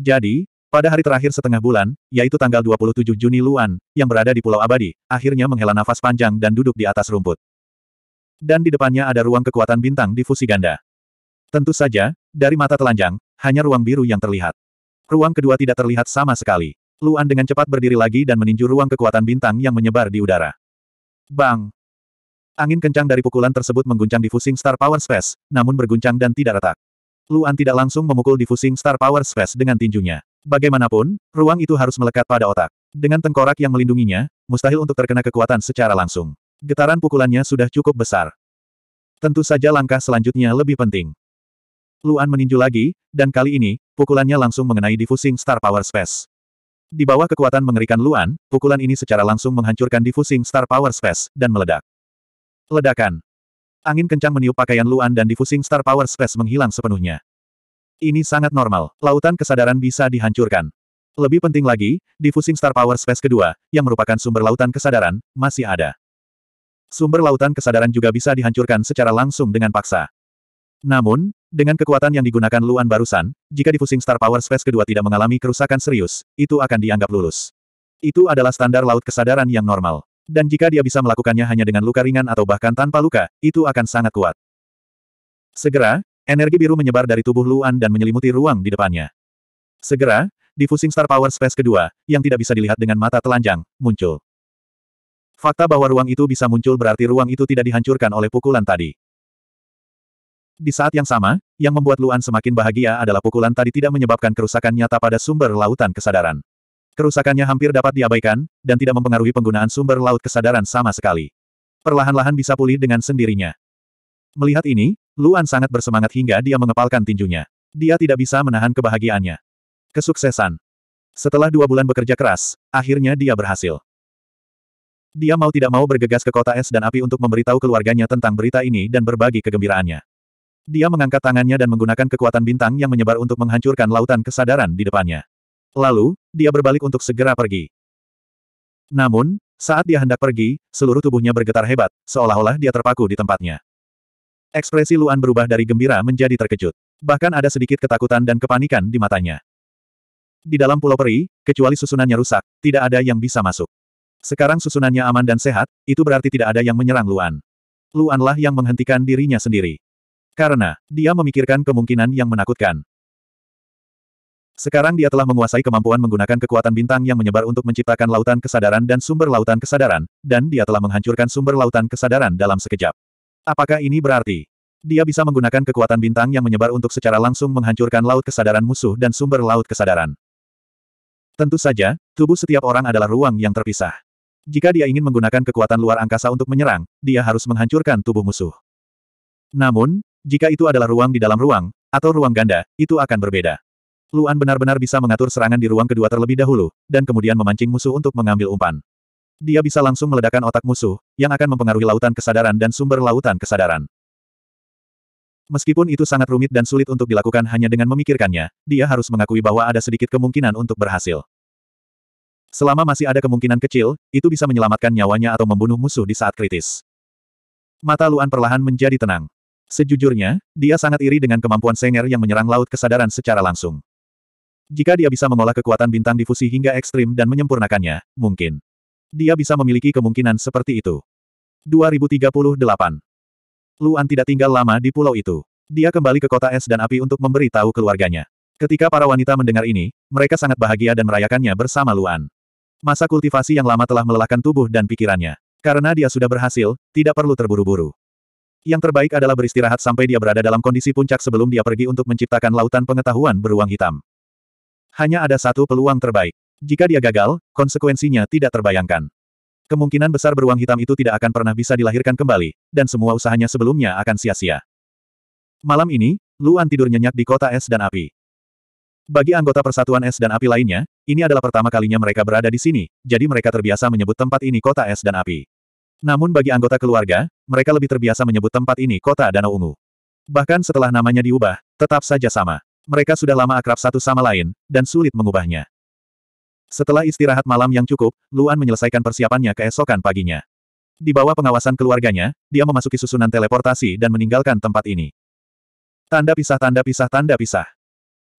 Jadi, pada hari terakhir setengah bulan, yaitu tanggal 27 Juni Luan, yang berada di Pulau Abadi, akhirnya menghela nafas panjang dan duduk di atas rumput. Dan di depannya ada ruang kekuatan bintang difusi ganda. Tentu saja, dari mata telanjang, hanya ruang biru yang terlihat. Ruang kedua tidak terlihat sama sekali. Luan dengan cepat berdiri lagi dan meninju ruang kekuatan bintang yang menyebar di udara. Bang! Angin kencang dari pukulan tersebut mengguncang diffusing star power space, namun berguncang dan tidak retak. Luan tidak langsung memukul diffusing star power space dengan tinjunya. Bagaimanapun, ruang itu harus melekat pada otak. Dengan tengkorak yang melindunginya, mustahil untuk terkena kekuatan secara langsung. Getaran pukulannya sudah cukup besar. Tentu saja langkah selanjutnya lebih penting. Luan meninju lagi, dan kali ini, pukulannya langsung mengenai diffusing star power space. Di bawah kekuatan mengerikan Luan, pukulan ini secara langsung menghancurkan diffusing star power space, dan meledak. Ledakan. Angin kencang meniup pakaian Luan dan diffusing star power space menghilang sepenuhnya. Ini sangat normal, lautan kesadaran bisa dihancurkan. Lebih penting lagi, diffusing star power space kedua, yang merupakan sumber lautan kesadaran, masih ada. Sumber lautan kesadaran juga bisa dihancurkan secara langsung dengan paksa. Namun, dengan kekuatan yang digunakan Luan barusan, jika difusing Star Power Space kedua tidak mengalami kerusakan serius, itu akan dianggap lulus. Itu adalah standar laut kesadaran yang normal. Dan jika dia bisa melakukannya hanya dengan luka ringan atau bahkan tanpa luka, itu akan sangat kuat. Segera, energi biru menyebar dari tubuh Luan dan menyelimuti ruang di depannya. Segera, difusing Star Power Space kedua, yang tidak bisa dilihat dengan mata telanjang, muncul. Fakta bahwa ruang itu bisa muncul berarti ruang itu tidak dihancurkan oleh pukulan tadi. Di saat yang sama, yang membuat Luan semakin bahagia adalah pukulan tadi tidak menyebabkan kerusakan nyata pada sumber lautan kesadaran. Kerusakannya hampir dapat diabaikan, dan tidak mempengaruhi penggunaan sumber laut kesadaran sama sekali. Perlahan-lahan bisa pulih dengan sendirinya. Melihat ini, Luan sangat bersemangat hingga dia mengepalkan tinjunya. Dia tidak bisa menahan kebahagiaannya. Kesuksesan. Setelah dua bulan bekerja keras, akhirnya dia berhasil. Dia mau tidak mau bergegas ke kota es dan api untuk memberitahu keluarganya tentang berita ini dan berbagi kegembiraannya. Dia mengangkat tangannya dan menggunakan kekuatan bintang yang menyebar untuk menghancurkan lautan kesadaran di depannya. Lalu, dia berbalik untuk segera pergi. Namun, saat dia hendak pergi, seluruh tubuhnya bergetar hebat, seolah-olah dia terpaku di tempatnya. Ekspresi Luan berubah dari gembira menjadi terkejut. Bahkan ada sedikit ketakutan dan kepanikan di matanya. Di dalam pulau peri, kecuali susunannya rusak, tidak ada yang bisa masuk. Sekarang susunannya aman dan sehat, itu berarti tidak ada yang menyerang Luan. Luanlah yang menghentikan dirinya sendiri. Karena, dia memikirkan kemungkinan yang menakutkan. Sekarang dia telah menguasai kemampuan menggunakan kekuatan bintang yang menyebar untuk menciptakan lautan kesadaran dan sumber lautan kesadaran, dan dia telah menghancurkan sumber lautan kesadaran dalam sekejap. Apakah ini berarti? Dia bisa menggunakan kekuatan bintang yang menyebar untuk secara langsung menghancurkan laut kesadaran musuh dan sumber laut kesadaran. Tentu saja, tubuh setiap orang adalah ruang yang terpisah. Jika dia ingin menggunakan kekuatan luar angkasa untuk menyerang, dia harus menghancurkan tubuh musuh. Namun, jika itu adalah ruang di dalam ruang, atau ruang ganda, itu akan berbeda. Luan benar-benar bisa mengatur serangan di ruang kedua terlebih dahulu, dan kemudian memancing musuh untuk mengambil umpan. Dia bisa langsung meledakkan otak musuh, yang akan mempengaruhi lautan kesadaran dan sumber lautan kesadaran. Meskipun itu sangat rumit dan sulit untuk dilakukan hanya dengan memikirkannya, dia harus mengakui bahwa ada sedikit kemungkinan untuk berhasil. Selama masih ada kemungkinan kecil, itu bisa menyelamatkan nyawanya atau membunuh musuh di saat kritis. Mata Luan perlahan menjadi tenang. Sejujurnya, dia sangat iri dengan kemampuan Senger yang menyerang laut kesadaran secara langsung. Jika dia bisa mengolah kekuatan bintang difusi hingga ekstrim dan menyempurnakannya, mungkin. Dia bisa memiliki kemungkinan seperti itu. 2038 Luan tidak tinggal lama di pulau itu. Dia kembali ke kota es dan api untuk memberi tahu keluarganya. Ketika para wanita mendengar ini, mereka sangat bahagia dan merayakannya bersama Luan. Masa kultivasi yang lama telah melelahkan tubuh dan pikirannya. Karena dia sudah berhasil, tidak perlu terburu-buru. Yang terbaik adalah beristirahat sampai dia berada dalam kondisi puncak sebelum dia pergi untuk menciptakan lautan pengetahuan beruang hitam. Hanya ada satu peluang terbaik. Jika dia gagal, konsekuensinya tidak terbayangkan. Kemungkinan besar beruang hitam itu tidak akan pernah bisa dilahirkan kembali, dan semua usahanya sebelumnya akan sia-sia. Malam ini, Luan tidur nyenyak di kota es dan api. Bagi anggota Persatuan Es dan Api lainnya, ini adalah pertama kalinya mereka berada di sini, jadi mereka terbiasa menyebut tempat ini kota es dan api. Namun bagi anggota keluarga, mereka lebih terbiasa menyebut tempat ini kota Danau Ungu. Bahkan setelah namanya diubah, tetap saja sama. Mereka sudah lama akrab satu sama lain, dan sulit mengubahnya. Setelah istirahat malam yang cukup, Luan menyelesaikan persiapannya keesokan paginya. Di bawah pengawasan keluarganya, dia memasuki susunan teleportasi dan meninggalkan tempat ini. Tanda pisah tanda pisah tanda pisah.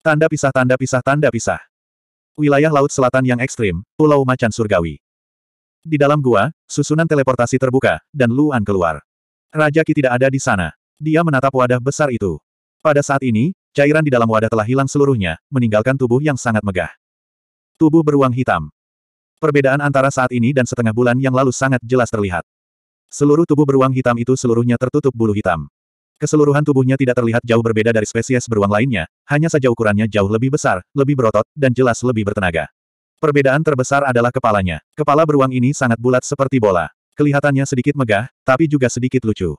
Tanda pisah tanda pisah tanda pisah. Wilayah laut selatan yang ekstrim, Pulau Macan Surgawi. Di dalam gua, susunan teleportasi terbuka, dan Luan keluar. Raja Ki tidak ada di sana. Dia menatap wadah besar itu. Pada saat ini, cairan di dalam wadah telah hilang seluruhnya, meninggalkan tubuh yang sangat megah. Tubuh beruang hitam. Perbedaan antara saat ini dan setengah bulan yang lalu sangat jelas terlihat. Seluruh tubuh beruang hitam itu seluruhnya tertutup bulu hitam. Keseluruhan tubuhnya tidak terlihat jauh berbeda dari spesies beruang lainnya, hanya saja ukurannya jauh lebih besar, lebih berotot, dan jelas lebih bertenaga. Perbedaan terbesar adalah kepalanya. Kepala beruang ini sangat bulat seperti bola. Kelihatannya sedikit megah, tapi juga sedikit lucu.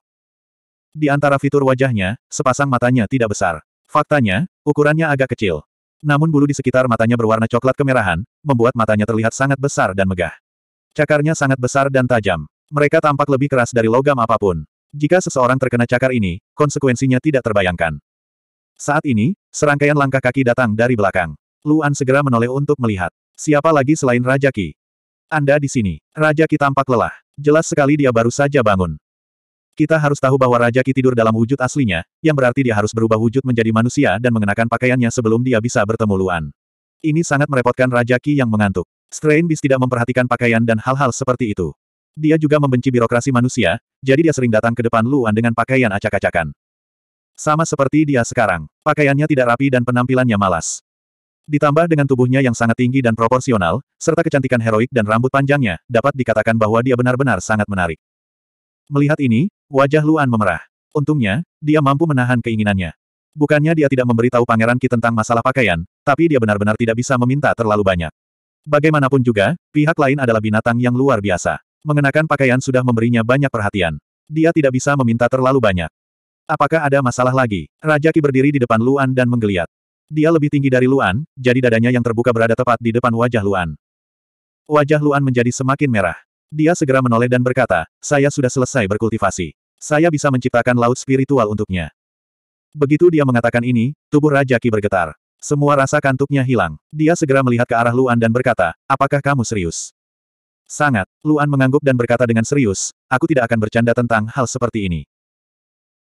Di antara fitur wajahnya, sepasang matanya tidak besar. Faktanya, ukurannya agak kecil. Namun bulu di sekitar matanya berwarna coklat kemerahan, membuat matanya terlihat sangat besar dan megah. Cakarnya sangat besar dan tajam. Mereka tampak lebih keras dari logam apapun. Jika seseorang terkena cakar ini, konsekuensinya tidak terbayangkan. Saat ini, serangkaian langkah kaki datang dari belakang. Luan segera menoleh untuk melihat. Siapa lagi selain Raja Ki? Anda di sini. Raja Ki tampak lelah. Jelas sekali dia baru saja bangun. Kita harus tahu bahwa Raja Ki tidur dalam wujud aslinya, yang berarti dia harus berubah wujud menjadi manusia dan mengenakan pakaiannya sebelum dia bisa bertemu Luan. Ini sangat merepotkan Raja Ki yang mengantuk. Strain Beast tidak memperhatikan pakaian dan hal-hal seperti itu. Dia juga membenci birokrasi manusia, jadi dia sering datang ke depan Luan dengan pakaian acak-acakan. Sama seperti dia sekarang, pakaiannya tidak rapi dan penampilannya malas. Ditambah dengan tubuhnya yang sangat tinggi dan proporsional, serta kecantikan heroik dan rambut panjangnya, dapat dikatakan bahwa dia benar-benar sangat menarik. Melihat ini, wajah Luan memerah. Untungnya, dia mampu menahan keinginannya. Bukannya dia tidak memberitahu Pangeran Ki tentang masalah pakaian, tapi dia benar-benar tidak bisa meminta terlalu banyak. Bagaimanapun juga, pihak lain adalah binatang yang luar biasa. Mengenakan pakaian sudah memberinya banyak perhatian. Dia tidak bisa meminta terlalu banyak. Apakah ada masalah lagi? Raja Ki berdiri di depan Luan dan menggeliat. Dia lebih tinggi dari Luan, jadi dadanya yang terbuka berada tepat di depan wajah Luan. Wajah Luan menjadi semakin merah. Dia segera menoleh dan berkata, saya sudah selesai berkultivasi. Saya bisa menciptakan laut spiritual untuknya. Begitu dia mengatakan ini, tubuh Raja Ki bergetar. Semua rasa kantuknya hilang. Dia segera melihat ke arah Luan dan berkata, apakah kamu serius? Sangat, Luan mengangguk dan berkata dengan serius, aku tidak akan bercanda tentang hal seperti ini.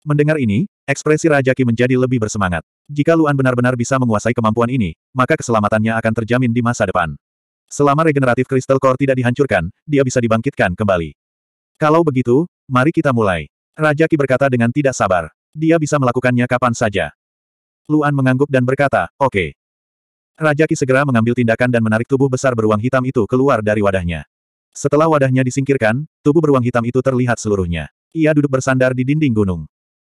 Mendengar ini, ekspresi Raja Ki menjadi lebih bersemangat. Jika Luan benar-benar bisa menguasai kemampuan ini, maka keselamatannya akan terjamin di masa depan. Selama regeneratif kristal core tidak dihancurkan, dia bisa dibangkitkan kembali. Kalau begitu, mari kita mulai. Raja Ki berkata dengan tidak sabar. Dia bisa melakukannya kapan saja. Luan mengangguk dan berkata, oke. Okay. Raja Ki segera mengambil tindakan dan menarik tubuh besar beruang hitam itu keluar dari wadahnya. Setelah wadahnya disingkirkan, tubuh beruang hitam itu terlihat seluruhnya. Ia duduk bersandar di dinding gunung.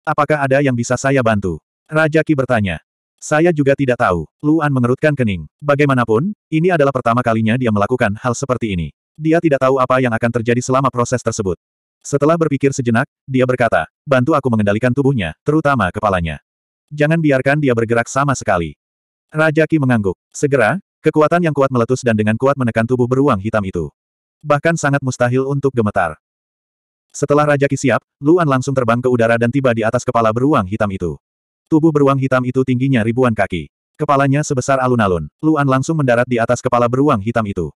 Apakah ada yang bisa saya bantu? Raja Ki bertanya. Saya juga tidak tahu. Luan mengerutkan kening. Bagaimanapun, ini adalah pertama kalinya dia melakukan hal seperti ini. Dia tidak tahu apa yang akan terjadi selama proses tersebut. Setelah berpikir sejenak, dia berkata, bantu aku mengendalikan tubuhnya, terutama kepalanya. Jangan biarkan dia bergerak sama sekali. Raja Ki mengangguk. Segera, kekuatan yang kuat meletus dan dengan kuat menekan tubuh beruang hitam itu. Bahkan sangat mustahil untuk gemetar. Setelah Raja Ki siap, Luan langsung terbang ke udara dan tiba di atas kepala beruang hitam itu. Tubuh beruang hitam itu tingginya ribuan kaki. Kepalanya sebesar alun-alun. Luan langsung mendarat di atas kepala beruang hitam itu.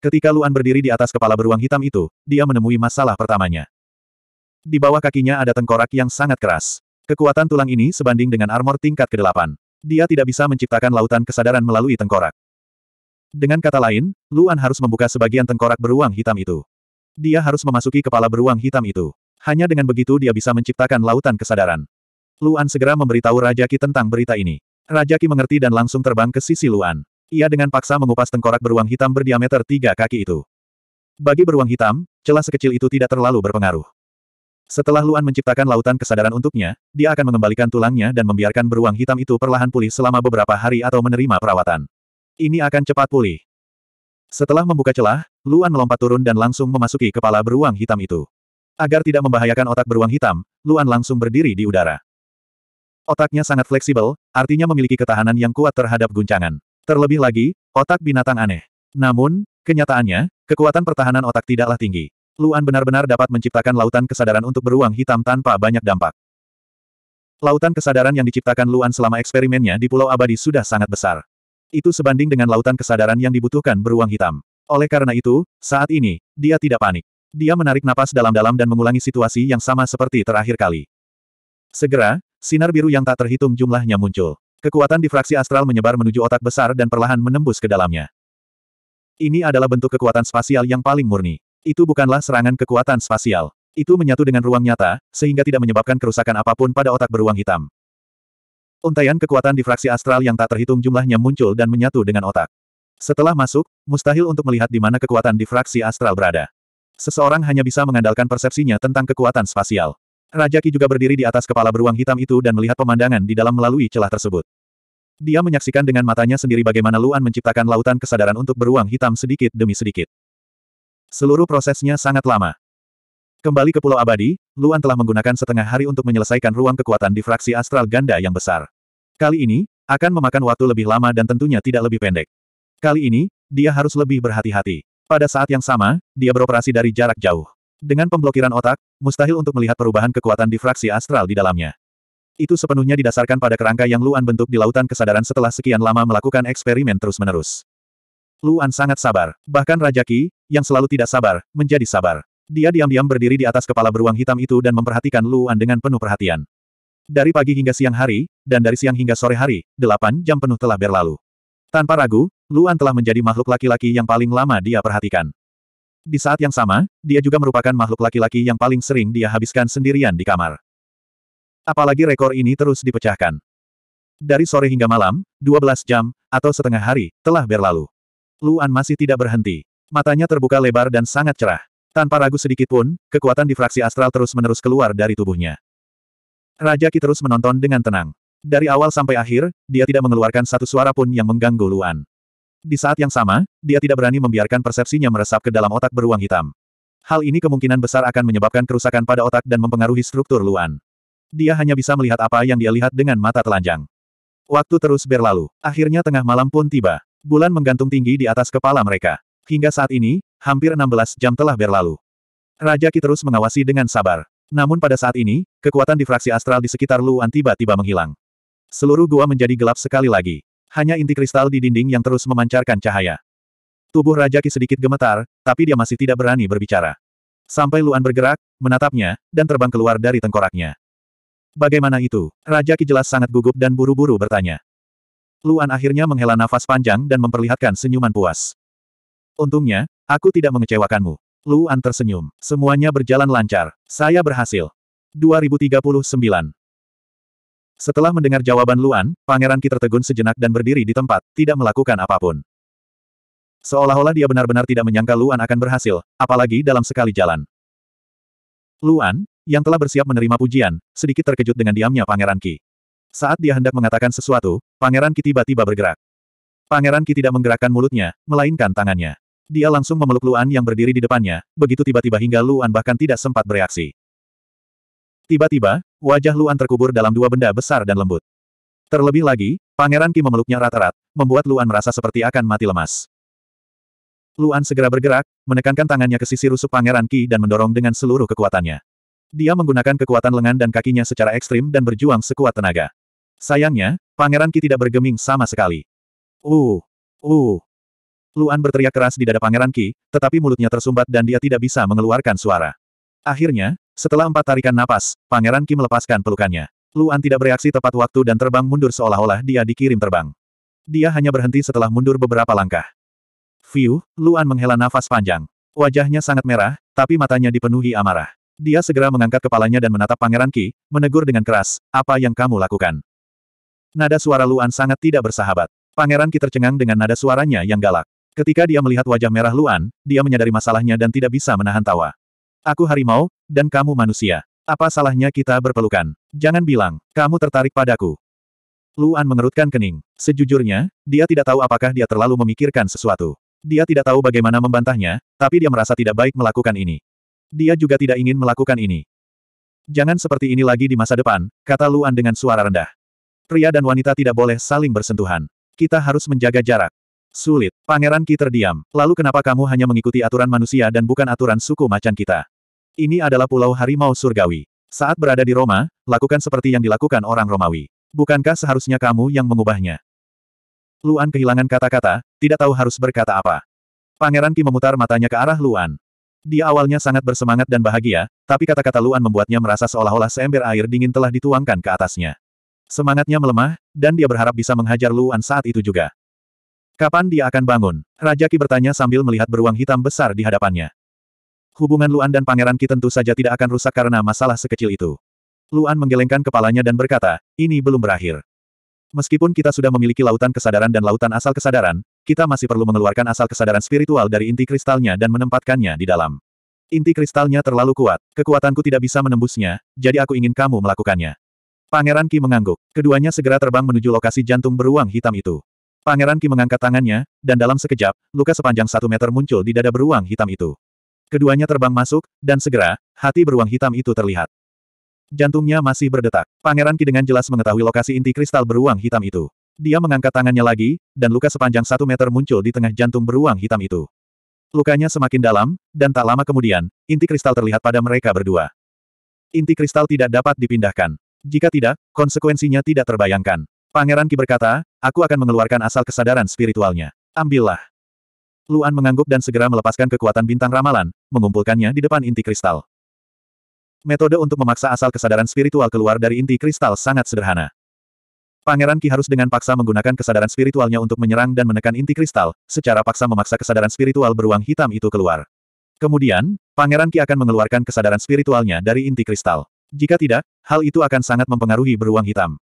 Ketika Luan berdiri di atas kepala beruang hitam itu, dia menemui masalah pertamanya. Di bawah kakinya ada tengkorak yang sangat keras. Kekuatan tulang ini sebanding dengan armor tingkat ke-8. Dia tidak bisa menciptakan lautan kesadaran melalui tengkorak. Dengan kata lain, Luan harus membuka sebagian tengkorak beruang hitam itu. Dia harus memasuki kepala beruang hitam itu. Hanya dengan begitu dia bisa menciptakan lautan kesadaran. Luan segera memberitahu Raja Ki tentang berita ini. Raja Ki mengerti dan langsung terbang ke sisi Luan. Ia dengan paksa mengupas tengkorak beruang hitam berdiameter tiga kaki itu. Bagi beruang hitam, celah sekecil itu tidak terlalu berpengaruh. Setelah Luan menciptakan lautan kesadaran untuknya, dia akan mengembalikan tulangnya dan membiarkan beruang hitam itu perlahan pulih selama beberapa hari atau menerima perawatan. Ini akan cepat pulih. Setelah membuka celah, Luan melompat turun dan langsung memasuki kepala beruang hitam itu. Agar tidak membahayakan otak beruang hitam, Luan langsung berdiri di udara. Otaknya sangat fleksibel, artinya memiliki ketahanan yang kuat terhadap guncangan. Terlebih lagi, otak binatang aneh. Namun, kenyataannya, kekuatan pertahanan otak tidaklah tinggi. Luan benar-benar dapat menciptakan lautan kesadaran untuk beruang hitam tanpa banyak dampak. Lautan kesadaran yang diciptakan Luan selama eksperimennya di Pulau Abadi sudah sangat besar. Itu sebanding dengan lautan kesadaran yang dibutuhkan beruang hitam. Oleh karena itu, saat ini, dia tidak panik. Dia menarik napas dalam-dalam dan mengulangi situasi yang sama seperti terakhir kali. Segera, Sinar biru yang tak terhitung jumlahnya muncul. Kekuatan difraksi astral menyebar menuju otak besar dan perlahan menembus ke dalamnya. Ini adalah bentuk kekuatan spasial yang paling murni. Itu bukanlah serangan kekuatan spasial. Itu menyatu dengan ruang nyata, sehingga tidak menyebabkan kerusakan apapun pada otak beruang hitam. Untaian kekuatan difraksi astral yang tak terhitung jumlahnya muncul dan menyatu dengan otak. Setelah masuk, mustahil untuk melihat di mana kekuatan difraksi astral berada. Seseorang hanya bisa mengandalkan persepsinya tentang kekuatan spasial. Raja Ki juga berdiri di atas kepala beruang hitam itu dan melihat pemandangan di dalam melalui celah tersebut. Dia menyaksikan dengan matanya sendiri bagaimana Luan menciptakan lautan kesadaran untuk beruang hitam sedikit demi sedikit. Seluruh prosesnya sangat lama. Kembali ke Pulau Abadi, Luan telah menggunakan setengah hari untuk menyelesaikan ruang kekuatan di fraksi astral ganda yang besar. Kali ini, akan memakan waktu lebih lama dan tentunya tidak lebih pendek. Kali ini, dia harus lebih berhati-hati. Pada saat yang sama, dia beroperasi dari jarak jauh. Dengan pemblokiran otak, Mustahil untuk melihat perubahan kekuatan difraksi astral di dalamnya. Itu sepenuhnya didasarkan pada kerangka yang Luan bentuk di lautan kesadaran setelah sekian lama melakukan eksperimen terus-menerus. Luan sangat sabar. Bahkan Raja Ki, yang selalu tidak sabar, menjadi sabar. Dia diam-diam berdiri di atas kepala beruang hitam itu dan memperhatikan Luan dengan penuh perhatian. Dari pagi hingga siang hari, dan dari siang hingga sore hari, delapan jam penuh telah berlalu. Tanpa ragu, Luan telah menjadi makhluk laki-laki yang paling lama dia perhatikan. Di saat yang sama, dia juga merupakan makhluk laki-laki yang paling sering dia habiskan sendirian di kamar. Apalagi rekor ini terus dipecahkan. Dari sore hingga malam, 12 jam, atau setengah hari, telah berlalu. Luan masih tidak berhenti. Matanya terbuka lebar dan sangat cerah. Tanpa ragu sedikit pun, kekuatan difraksi astral terus-menerus keluar dari tubuhnya. Raja Ki terus menonton dengan tenang. Dari awal sampai akhir, dia tidak mengeluarkan satu suara pun yang mengganggu Luan. Di saat yang sama, dia tidak berani membiarkan persepsinya meresap ke dalam otak beruang hitam. Hal ini kemungkinan besar akan menyebabkan kerusakan pada otak dan mempengaruhi struktur Luan. Dia hanya bisa melihat apa yang dia lihat dengan mata telanjang. Waktu terus berlalu. Akhirnya tengah malam pun tiba. Bulan menggantung tinggi di atas kepala mereka. Hingga saat ini, hampir 16 jam telah berlalu. Raja Ki terus mengawasi dengan sabar. Namun pada saat ini, kekuatan difraksi astral di sekitar Luan tiba-tiba menghilang. Seluruh gua menjadi gelap sekali lagi. Hanya inti kristal di dinding yang terus memancarkan cahaya. Tubuh Raja Ki sedikit gemetar, tapi dia masih tidak berani berbicara. Sampai Luan bergerak, menatapnya, dan terbang keluar dari tengkoraknya. Bagaimana itu? Raja Ki jelas sangat gugup dan buru-buru bertanya. Luan akhirnya menghela nafas panjang dan memperlihatkan senyuman puas. Untungnya, aku tidak mengecewakanmu. Luan tersenyum. Semuanya berjalan lancar. Saya berhasil. 2039 setelah mendengar jawaban Luan, Pangeran Ki tertegun sejenak dan berdiri di tempat, tidak melakukan apapun. Seolah-olah dia benar-benar tidak menyangka Luan akan berhasil, apalagi dalam sekali jalan. Luan, yang telah bersiap menerima pujian, sedikit terkejut dengan diamnya Pangeran Ki. Saat dia hendak mengatakan sesuatu, Pangeran Ki tiba-tiba bergerak. Pangeran Ki tidak menggerakkan mulutnya, melainkan tangannya. Dia langsung memeluk Luan yang berdiri di depannya, begitu tiba-tiba hingga Luan bahkan tidak sempat bereaksi. Tiba-tiba, wajah Luan terkubur dalam dua benda besar dan lembut. Terlebih lagi, Pangeran Ki memeluknya rata-rat, membuat Luan merasa seperti akan mati lemas. Luan segera bergerak, menekankan tangannya ke sisi rusuk Pangeran Ki dan mendorong dengan seluruh kekuatannya. Dia menggunakan kekuatan lengan dan kakinya secara ekstrim dan berjuang sekuat tenaga. Sayangnya, Pangeran Ki tidak bergeming sama sekali. Uh, uh. Luan berteriak keras di dada Pangeran Ki, tetapi mulutnya tersumbat dan dia tidak bisa mengeluarkan suara. Akhirnya, setelah empat tarikan napas, Pangeran Kim melepaskan pelukannya. Luan tidak bereaksi tepat waktu dan terbang mundur seolah-olah dia dikirim terbang. Dia hanya berhenti setelah mundur beberapa langkah. Fiu, Luan menghela nafas panjang. Wajahnya sangat merah, tapi matanya dipenuhi amarah. Dia segera mengangkat kepalanya dan menatap Pangeran Ki, menegur dengan keras, apa yang kamu lakukan? Nada suara Luan sangat tidak bersahabat. Pangeran Ki tercengang dengan nada suaranya yang galak. Ketika dia melihat wajah merah Luan, dia menyadari masalahnya dan tidak bisa menahan tawa. Aku harimau, dan kamu manusia. Apa salahnya kita berpelukan? Jangan bilang, kamu tertarik padaku. Luan mengerutkan kening. Sejujurnya, dia tidak tahu apakah dia terlalu memikirkan sesuatu. Dia tidak tahu bagaimana membantahnya, tapi dia merasa tidak baik melakukan ini. Dia juga tidak ingin melakukan ini. Jangan seperti ini lagi di masa depan, kata Luan dengan suara rendah. Pria dan wanita tidak boleh saling bersentuhan. Kita harus menjaga jarak. Sulit. Pangeran Ki terdiam. Lalu kenapa kamu hanya mengikuti aturan manusia dan bukan aturan suku macan kita? Ini adalah pulau harimau surgawi. Saat berada di Roma, lakukan seperti yang dilakukan orang Romawi. Bukankah seharusnya kamu yang mengubahnya? Luan kehilangan kata-kata, tidak tahu harus berkata apa. Pangeran Ki memutar matanya ke arah Luan. Dia awalnya sangat bersemangat dan bahagia, tapi kata-kata Luan membuatnya merasa seolah-olah seember air dingin telah dituangkan ke atasnya. Semangatnya melemah, dan dia berharap bisa menghajar Luan saat itu juga. Kapan dia akan bangun? Raja Ki bertanya sambil melihat beruang hitam besar di hadapannya. Hubungan Luan dan Pangeran Ki tentu saja tidak akan rusak karena masalah sekecil itu. Luan menggelengkan kepalanya dan berkata, ini belum berakhir. Meskipun kita sudah memiliki lautan kesadaran dan lautan asal kesadaran, kita masih perlu mengeluarkan asal kesadaran spiritual dari inti kristalnya dan menempatkannya di dalam. Inti kristalnya terlalu kuat, kekuatanku tidak bisa menembusnya, jadi aku ingin kamu melakukannya. Pangeran Ki mengangguk, keduanya segera terbang menuju lokasi jantung beruang hitam itu. Pangeran Ki mengangkat tangannya, dan dalam sekejap, luka sepanjang satu meter muncul di dada beruang hitam itu. Keduanya terbang masuk, dan segera, hati beruang hitam itu terlihat. Jantungnya masih berdetak. Pangeran Ki dengan jelas mengetahui lokasi inti kristal beruang hitam itu. Dia mengangkat tangannya lagi, dan luka sepanjang satu meter muncul di tengah jantung beruang hitam itu. Lukanya semakin dalam, dan tak lama kemudian, inti kristal terlihat pada mereka berdua. Inti kristal tidak dapat dipindahkan. Jika tidak, konsekuensinya tidak terbayangkan. Pangeran Ki berkata, aku akan mengeluarkan asal kesadaran spiritualnya. Ambillah. Luan mengangguk dan segera melepaskan kekuatan bintang ramalan, mengumpulkannya di depan inti kristal. Metode untuk memaksa asal kesadaran spiritual keluar dari inti kristal sangat sederhana. Pangeran Ki harus dengan paksa menggunakan kesadaran spiritualnya untuk menyerang dan menekan inti kristal, secara paksa memaksa kesadaran spiritual beruang hitam itu keluar. Kemudian, Pangeran Ki akan mengeluarkan kesadaran spiritualnya dari inti kristal. Jika tidak, hal itu akan sangat mempengaruhi beruang hitam.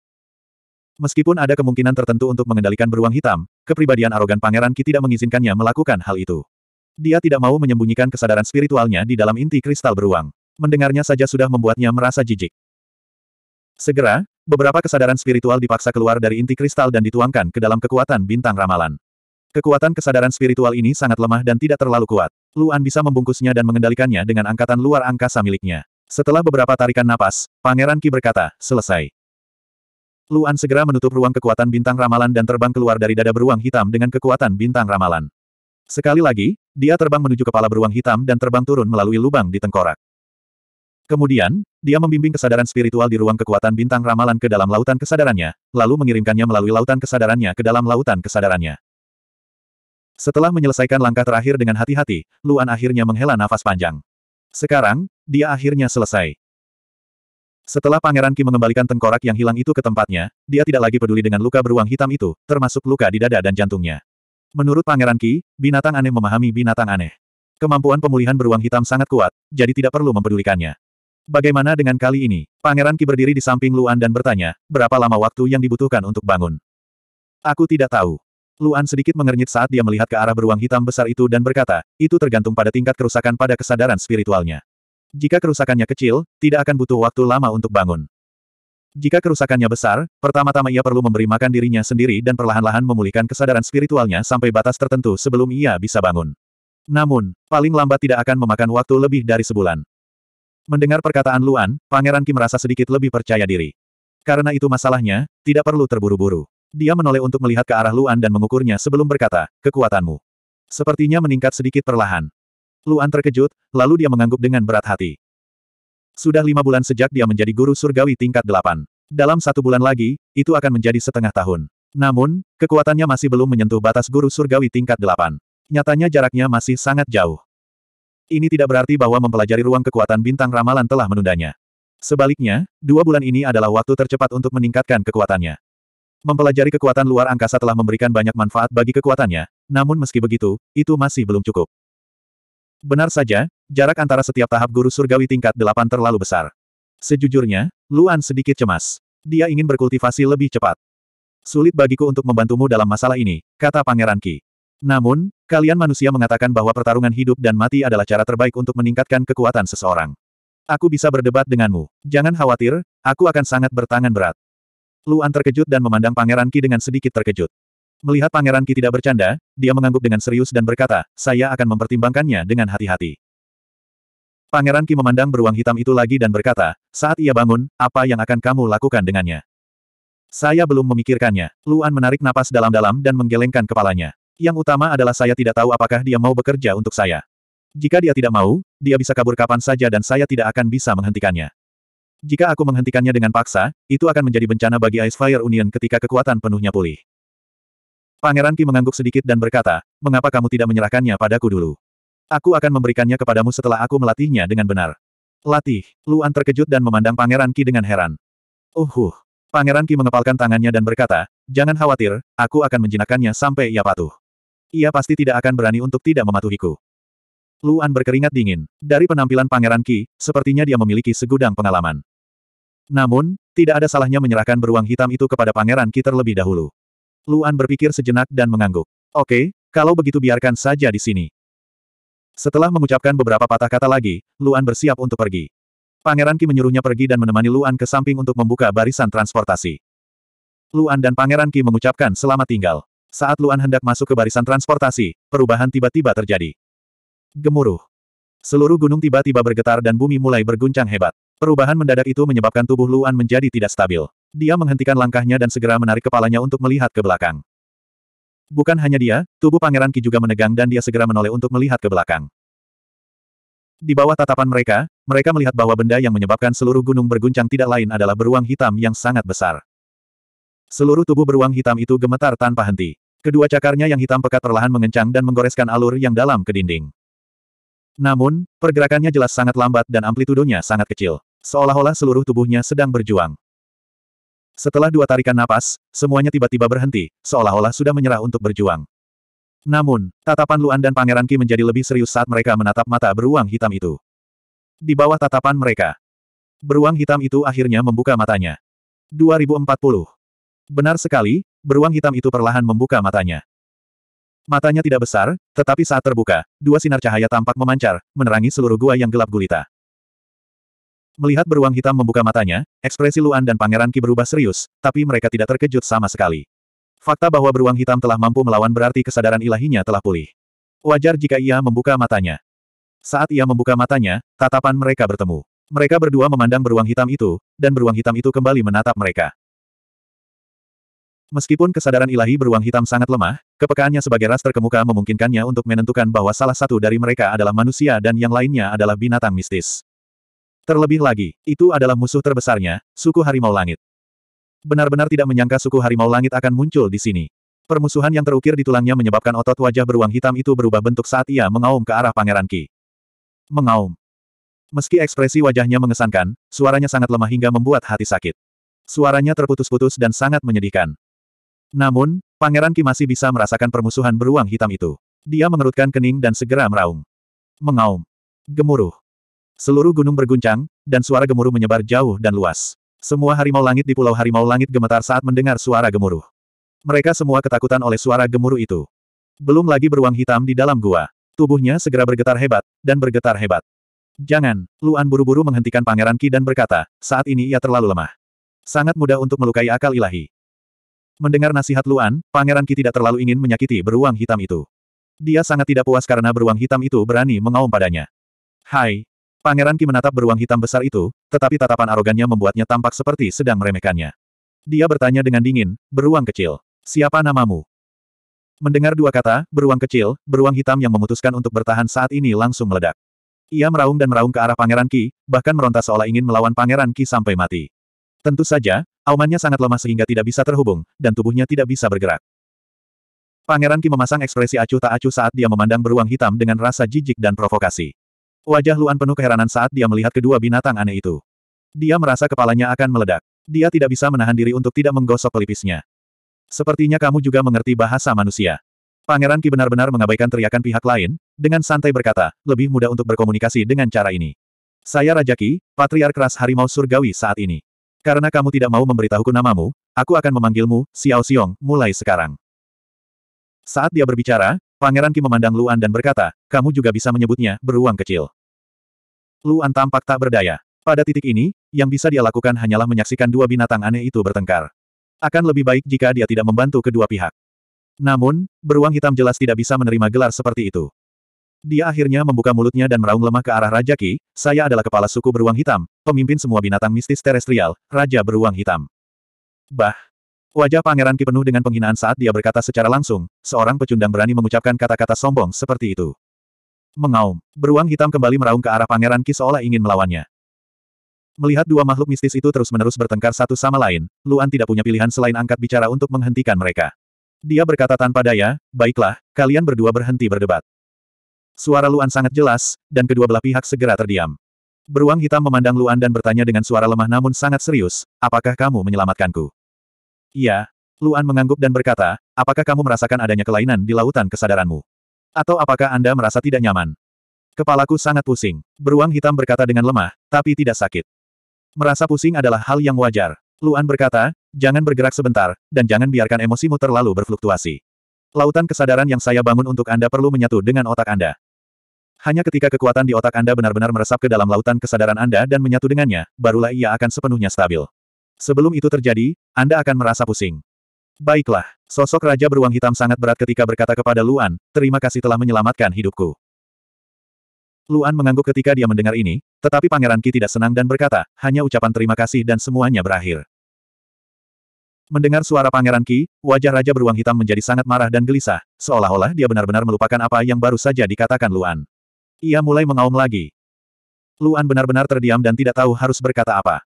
Meskipun ada kemungkinan tertentu untuk mengendalikan beruang hitam, kepribadian arogan Pangeran Ki tidak mengizinkannya melakukan hal itu. Dia tidak mau menyembunyikan kesadaran spiritualnya di dalam inti kristal beruang. Mendengarnya saja sudah membuatnya merasa jijik. Segera, beberapa kesadaran spiritual dipaksa keluar dari inti kristal dan dituangkan ke dalam kekuatan bintang ramalan. Kekuatan kesadaran spiritual ini sangat lemah dan tidak terlalu kuat. Luan bisa membungkusnya dan mengendalikannya dengan angkatan luar angkasa miliknya. Setelah beberapa tarikan napas, Pangeran Ki berkata, selesai. Luan segera menutup ruang kekuatan bintang ramalan dan terbang keluar dari dada beruang hitam dengan kekuatan bintang ramalan. Sekali lagi, dia terbang menuju kepala beruang hitam dan terbang turun melalui lubang di tengkorak. Kemudian, dia membimbing kesadaran spiritual di ruang kekuatan bintang ramalan ke dalam lautan kesadarannya, lalu mengirimkannya melalui lautan kesadarannya ke dalam lautan kesadarannya. Setelah menyelesaikan langkah terakhir dengan hati-hati, Luan akhirnya menghela nafas panjang. Sekarang, dia akhirnya selesai. Setelah Pangeran Ki mengembalikan tengkorak yang hilang itu ke tempatnya, dia tidak lagi peduli dengan luka beruang hitam itu, termasuk luka di dada dan jantungnya. Menurut Pangeran Ki, binatang aneh memahami binatang aneh. Kemampuan pemulihan beruang hitam sangat kuat, jadi tidak perlu mempedulikannya. Bagaimana dengan kali ini? Pangeran Ki berdiri di samping Luan dan bertanya, berapa lama waktu yang dibutuhkan untuk bangun? Aku tidak tahu. Luan sedikit mengernyit saat dia melihat ke arah beruang hitam besar itu dan berkata, itu tergantung pada tingkat kerusakan pada kesadaran spiritualnya. Jika kerusakannya kecil, tidak akan butuh waktu lama untuk bangun. Jika kerusakannya besar, pertama-tama ia perlu memberi makan dirinya sendiri dan perlahan-lahan memulihkan kesadaran spiritualnya sampai batas tertentu sebelum ia bisa bangun. Namun, paling lambat tidak akan memakan waktu lebih dari sebulan. Mendengar perkataan Luan, Pangeran Kim merasa sedikit lebih percaya diri. Karena itu masalahnya, tidak perlu terburu-buru. Dia menoleh untuk melihat ke arah Luan dan mengukurnya sebelum berkata, kekuatanmu. Sepertinya meningkat sedikit perlahan. Luan terkejut, lalu dia mengangguk dengan berat hati. Sudah lima bulan sejak dia menjadi guru surgawi tingkat delapan. Dalam satu bulan lagi, itu akan menjadi setengah tahun. Namun, kekuatannya masih belum menyentuh batas guru surgawi tingkat delapan. Nyatanya jaraknya masih sangat jauh. Ini tidak berarti bahwa mempelajari ruang kekuatan bintang ramalan telah menundanya. Sebaliknya, dua bulan ini adalah waktu tercepat untuk meningkatkan kekuatannya. Mempelajari kekuatan luar angkasa telah memberikan banyak manfaat bagi kekuatannya, namun meski begitu, itu masih belum cukup. Benar saja, jarak antara setiap tahap guru surgawi tingkat delapan terlalu besar. Sejujurnya, Luan sedikit cemas. Dia ingin berkultivasi lebih cepat. Sulit bagiku untuk membantumu dalam masalah ini, kata Pangeran Ki. Namun, kalian manusia mengatakan bahwa pertarungan hidup dan mati adalah cara terbaik untuk meningkatkan kekuatan seseorang. Aku bisa berdebat denganmu. Jangan khawatir, aku akan sangat bertangan berat. Luan terkejut dan memandang Pangeran Ki dengan sedikit terkejut. Melihat Pangeran Ki tidak bercanda, dia mengangguk dengan serius dan berkata, saya akan mempertimbangkannya dengan hati-hati. Pangeran Ki memandang beruang hitam itu lagi dan berkata, saat ia bangun, apa yang akan kamu lakukan dengannya? Saya belum memikirkannya. Luan menarik napas dalam-dalam dan menggelengkan kepalanya. Yang utama adalah saya tidak tahu apakah dia mau bekerja untuk saya. Jika dia tidak mau, dia bisa kabur kapan saja dan saya tidak akan bisa menghentikannya. Jika aku menghentikannya dengan paksa, itu akan menjadi bencana bagi Ice Fire Union ketika kekuatan penuhnya pulih. Pangeran Ki mengangguk sedikit dan berkata, mengapa kamu tidak menyerahkannya padaku dulu? Aku akan memberikannya kepadamu setelah aku melatihnya dengan benar. Latih, Luan terkejut dan memandang Pangeran Ki dengan heran. Uhuh. Pangeran Ki mengepalkan tangannya dan berkata, jangan khawatir, aku akan menjinakkannya sampai ia patuh. Ia pasti tidak akan berani untuk tidak mematuhiku. Luan berkeringat dingin. Dari penampilan Pangeran Ki, sepertinya dia memiliki segudang pengalaman. Namun, tidak ada salahnya menyerahkan beruang hitam itu kepada Pangeran Ki terlebih dahulu. Luan berpikir sejenak dan mengangguk. Oke, kalau begitu biarkan saja di sini. Setelah mengucapkan beberapa patah kata lagi, Luan bersiap untuk pergi. Pangeran Ki menyuruhnya pergi dan menemani Luan ke samping untuk membuka barisan transportasi. Luan dan Pangeran Ki mengucapkan selamat tinggal. Saat Luan hendak masuk ke barisan transportasi, perubahan tiba-tiba terjadi. Gemuruh. Seluruh gunung tiba-tiba bergetar dan bumi mulai berguncang hebat. Perubahan mendadak itu menyebabkan tubuh Luan menjadi tidak stabil. Dia menghentikan langkahnya dan segera menarik kepalanya untuk melihat ke belakang. Bukan hanya dia, tubuh Pangeran Ki juga menegang dan dia segera menoleh untuk melihat ke belakang. Di bawah tatapan mereka, mereka melihat bahwa benda yang menyebabkan seluruh gunung berguncang tidak lain adalah beruang hitam yang sangat besar. Seluruh tubuh beruang hitam itu gemetar tanpa henti. Kedua cakarnya yang hitam pekat perlahan mengencang dan menggoreskan alur yang dalam ke dinding. Namun, pergerakannya jelas sangat lambat dan amplitudonya sangat kecil. Seolah-olah seluruh tubuhnya sedang berjuang. Setelah dua tarikan napas, semuanya tiba-tiba berhenti, seolah-olah sudah menyerah untuk berjuang. Namun, tatapan Luan dan Pangeran Ki menjadi lebih serius saat mereka menatap mata beruang hitam itu. Di bawah tatapan mereka, beruang hitam itu akhirnya membuka matanya. 2040. Benar sekali, beruang hitam itu perlahan membuka matanya. Matanya tidak besar, tetapi saat terbuka, dua sinar cahaya tampak memancar, menerangi seluruh gua yang gelap gulita. Melihat beruang hitam membuka matanya, ekspresi Luan dan Pangeran Ki berubah serius, tapi mereka tidak terkejut sama sekali. Fakta bahwa beruang hitam telah mampu melawan berarti kesadaran ilahinya telah pulih. Wajar jika ia membuka matanya. Saat ia membuka matanya, tatapan mereka bertemu. Mereka berdua memandang beruang hitam itu, dan beruang hitam itu kembali menatap mereka. Meskipun kesadaran ilahi beruang hitam sangat lemah, kepekaannya sebagai ras terkemuka memungkinkannya untuk menentukan bahwa salah satu dari mereka adalah manusia dan yang lainnya adalah binatang mistis. Terlebih lagi, itu adalah musuh terbesarnya, suku harimau langit. Benar-benar tidak menyangka suku harimau langit akan muncul di sini. Permusuhan yang terukir di tulangnya menyebabkan otot wajah beruang hitam itu berubah bentuk saat ia mengaum ke arah Pangeran Ki. Mengaum. Meski ekspresi wajahnya mengesankan, suaranya sangat lemah hingga membuat hati sakit. Suaranya terputus-putus dan sangat menyedihkan. Namun, Pangeran Ki masih bisa merasakan permusuhan beruang hitam itu. Dia mengerutkan kening dan segera meraung. Mengaum. Gemuruh. Seluruh gunung berguncang, dan suara gemuruh menyebar jauh dan luas. Semua harimau langit di Pulau Harimau Langit gemetar saat mendengar suara gemuruh. Mereka semua ketakutan oleh suara gemuruh itu. Belum lagi beruang hitam di dalam gua. Tubuhnya segera bergetar hebat, dan bergetar hebat. Jangan, Luan buru-buru menghentikan Pangeran Ki dan berkata, saat ini ia terlalu lemah. Sangat mudah untuk melukai akal ilahi. Mendengar nasihat Luan, Pangeran Ki tidak terlalu ingin menyakiti beruang hitam itu. Dia sangat tidak puas karena beruang hitam itu berani mengaum padanya. Hai, Pangeran Ki menatap beruang hitam besar itu, tetapi tatapan arogannya membuatnya tampak seperti sedang meremehkannya. Dia bertanya dengan dingin, beruang kecil, siapa namamu? Mendengar dua kata, beruang kecil, beruang hitam yang memutuskan untuk bertahan saat ini langsung meledak. Ia meraung dan meraung ke arah Pangeran Ki, bahkan meronta seolah ingin melawan Pangeran Ki sampai mati. Tentu saja, aumannya sangat lemah sehingga tidak bisa terhubung, dan tubuhnya tidak bisa bergerak. Pangeran Ki memasang ekspresi acuh tak acuh saat dia memandang beruang hitam dengan rasa jijik dan provokasi. Wajah Luan penuh keheranan saat dia melihat kedua binatang aneh itu. Dia merasa kepalanya akan meledak. Dia tidak bisa menahan diri untuk tidak menggosok pelipisnya. Sepertinya kamu juga mengerti bahasa manusia. Pangeran Ki benar-benar mengabaikan teriakan pihak lain, dengan santai berkata, lebih mudah untuk berkomunikasi dengan cara ini. Saya Raja Ki, Patriark Ras Harimau Surgawi saat ini. Karena kamu tidak mau memberitahuku namamu, aku akan memanggilmu, Xiao Xiong, mulai sekarang. Saat dia berbicara, Pangeran Ki memandang Luan dan berkata, kamu juga bisa menyebutnya beruang kecil. Luan tampak tak berdaya. Pada titik ini, yang bisa dia lakukan hanyalah menyaksikan dua binatang aneh itu bertengkar. Akan lebih baik jika dia tidak membantu kedua pihak. Namun, beruang hitam jelas tidak bisa menerima gelar seperti itu. Dia akhirnya membuka mulutnya dan meraung lemah ke arah Raja Ki, saya adalah kepala suku beruang hitam, pemimpin semua binatang mistis terestrial, Raja Beruang Hitam. Bah, Wajah Pangeran Ki penuh dengan penghinaan saat dia berkata secara langsung, seorang pecundang berani mengucapkan kata-kata sombong seperti itu. Mengaum, beruang hitam kembali meraung ke arah Pangeran Ki seolah ingin melawannya. Melihat dua makhluk mistis itu terus-menerus bertengkar satu sama lain, Luan tidak punya pilihan selain angkat bicara untuk menghentikan mereka. Dia berkata tanpa daya, baiklah, kalian berdua berhenti berdebat. Suara Luan sangat jelas, dan kedua belah pihak segera terdiam. Beruang hitam memandang Luan dan bertanya dengan suara lemah namun sangat serius, apakah kamu menyelamatkanku? Iya, Luan mengangguk dan berkata, apakah kamu merasakan adanya kelainan di lautan kesadaranmu? Atau apakah Anda merasa tidak nyaman? Kepalaku sangat pusing. Beruang hitam berkata dengan lemah, tapi tidak sakit. Merasa pusing adalah hal yang wajar. Luan berkata, jangan bergerak sebentar, dan jangan biarkan emosimu terlalu berfluktuasi. Lautan kesadaran yang saya bangun untuk Anda perlu menyatu dengan otak Anda. Hanya ketika kekuatan di otak Anda benar-benar meresap ke dalam lautan kesadaran Anda dan menyatu dengannya, barulah ia akan sepenuhnya stabil. Sebelum itu terjadi, Anda akan merasa pusing. Baiklah, sosok Raja Beruang Hitam sangat berat ketika berkata kepada Luan, terima kasih telah menyelamatkan hidupku. Luan mengangguk ketika dia mendengar ini, tetapi Pangeran Ki tidak senang dan berkata, hanya ucapan terima kasih dan semuanya berakhir. Mendengar suara Pangeran Ki, wajah Raja Beruang Hitam menjadi sangat marah dan gelisah, seolah-olah dia benar-benar melupakan apa yang baru saja dikatakan Luan. Ia mulai mengaum lagi. Luan benar-benar terdiam dan tidak tahu harus berkata apa.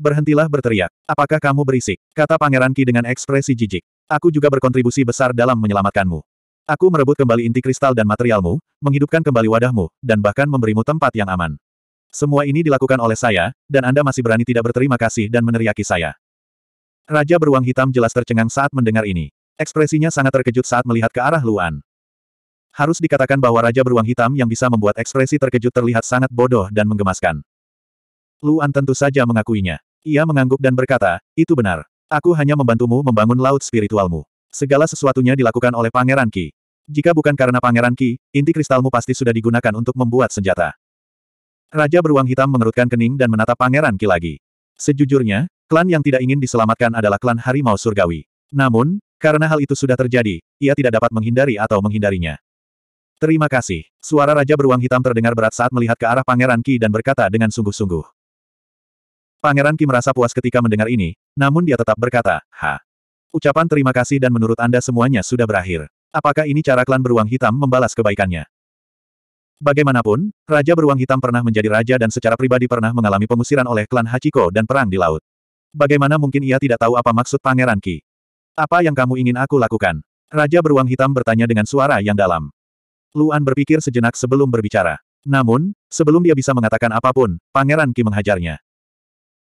Berhentilah berteriak. Apakah kamu berisik? Kata Pangeran Ki dengan ekspresi jijik. Aku juga berkontribusi besar dalam menyelamatkanmu. Aku merebut kembali inti kristal dan materialmu, menghidupkan kembali wadahmu, dan bahkan memberimu tempat yang aman. Semua ini dilakukan oleh saya, dan Anda masih berani tidak berterima kasih dan meneriaki saya. Raja beruang hitam jelas tercengang saat mendengar ini. Ekspresinya sangat terkejut saat melihat ke arah Luan. Harus dikatakan bahwa Raja Beruang Hitam yang bisa membuat ekspresi terkejut terlihat sangat bodoh dan menggemaskan. Luan tentu saja mengakuinya. Ia mengangguk dan berkata, itu benar. Aku hanya membantumu membangun laut spiritualmu. Segala sesuatunya dilakukan oleh Pangeran Ki. Jika bukan karena Pangeran Ki, inti kristalmu pasti sudah digunakan untuk membuat senjata. Raja beruang hitam mengerutkan kening dan menatap Pangeran Ki lagi. Sejujurnya, klan yang tidak ingin diselamatkan adalah klan Harimau Surgawi. Namun, karena hal itu sudah terjadi, ia tidak dapat menghindari atau menghindarinya. Terima kasih. Suara Raja Beruang Hitam terdengar berat saat melihat ke arah Pangeran Ki dan berkata dengan sungguh-sungguh. Pangeran Ki merasa puas ketika mendengar ini, namun dia tetap berkata, Ha. Ucapan terima kasih dan menurut Anda semuanya sudah berakhir. Apakah ini cara klan beruang hitam membalas kebaikannya? Bagaimanapun, Raja Beruang Hitam pernah menjadi raja dan secara pribadi pernah mengalami pengusiran oleh klan Hachiko dan perang di laut. Bagaimana mungkin ia tidak tahu apa maksud Pangeran Ki? Apa yang kamu ingin aku lakukan? Raja Beruang Hitam bertanya dengan suara yang dalam. Luan berpikir sejenak sebelum berbicara. Namun, sebelum dia bisa mengatakan apapun, Pangeran Ki menghajarnya.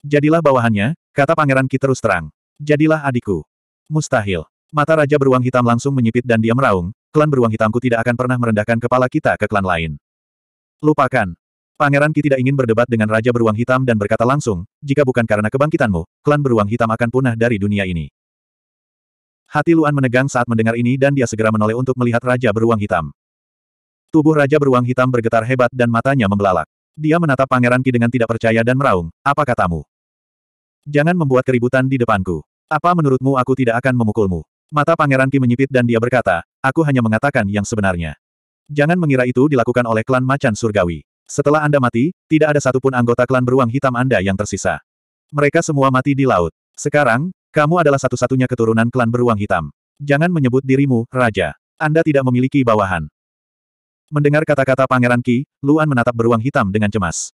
Jadilah bawahannya, kata pangeran Ki terus terang. Jadilah adikku. Mustahil. Mata Raja Beruang Hitam langsung menyipit dan dia meraung, klan Beruang Hitamku tidak akan pernah merendahkan kepala kita ke klan lain. Lupakan. Pangeran Ki tidak ingin berdebat dengan Raja Beruang Hitam dan berkata langsung, jika bukan karena kebangkitanmu, klan Beruang Hitam akan punah dari dunia ini. Hati Luan menegang saat mendengar ini dan dia segera menoleh untuk melihat Raja Beruang Hitam. Tubuh Raja Beruang Hitam bergetar hebat dan matanya membelalak. Dia menatap Pangeran Ki dengan tidak percaya dan meraung, apa katamu? Jangan membuat keributan di depanku. Apa menurutmu aku tidak akan memukulmu? Mata Pangeran Ki menyipit dan dia berkata, aku hanya mengatakan yang sebenarnya. Jangan mengira itu dilakukan oleh klan macan surgawi. Setelah Anda mati, tidak ada satupun anggota klan beruang hitam Anda yang tersisa. Mereka semua mati di laut. Sekarang, kamu adalah satu-satunya keturunan klan beruang hitam. Jangan menyebut dirimu, Raja. Anda tidak memiliki bawahan. Mendengar kata-kata Pangeran Ki, Luan menatap beruang hitam dengan cemas.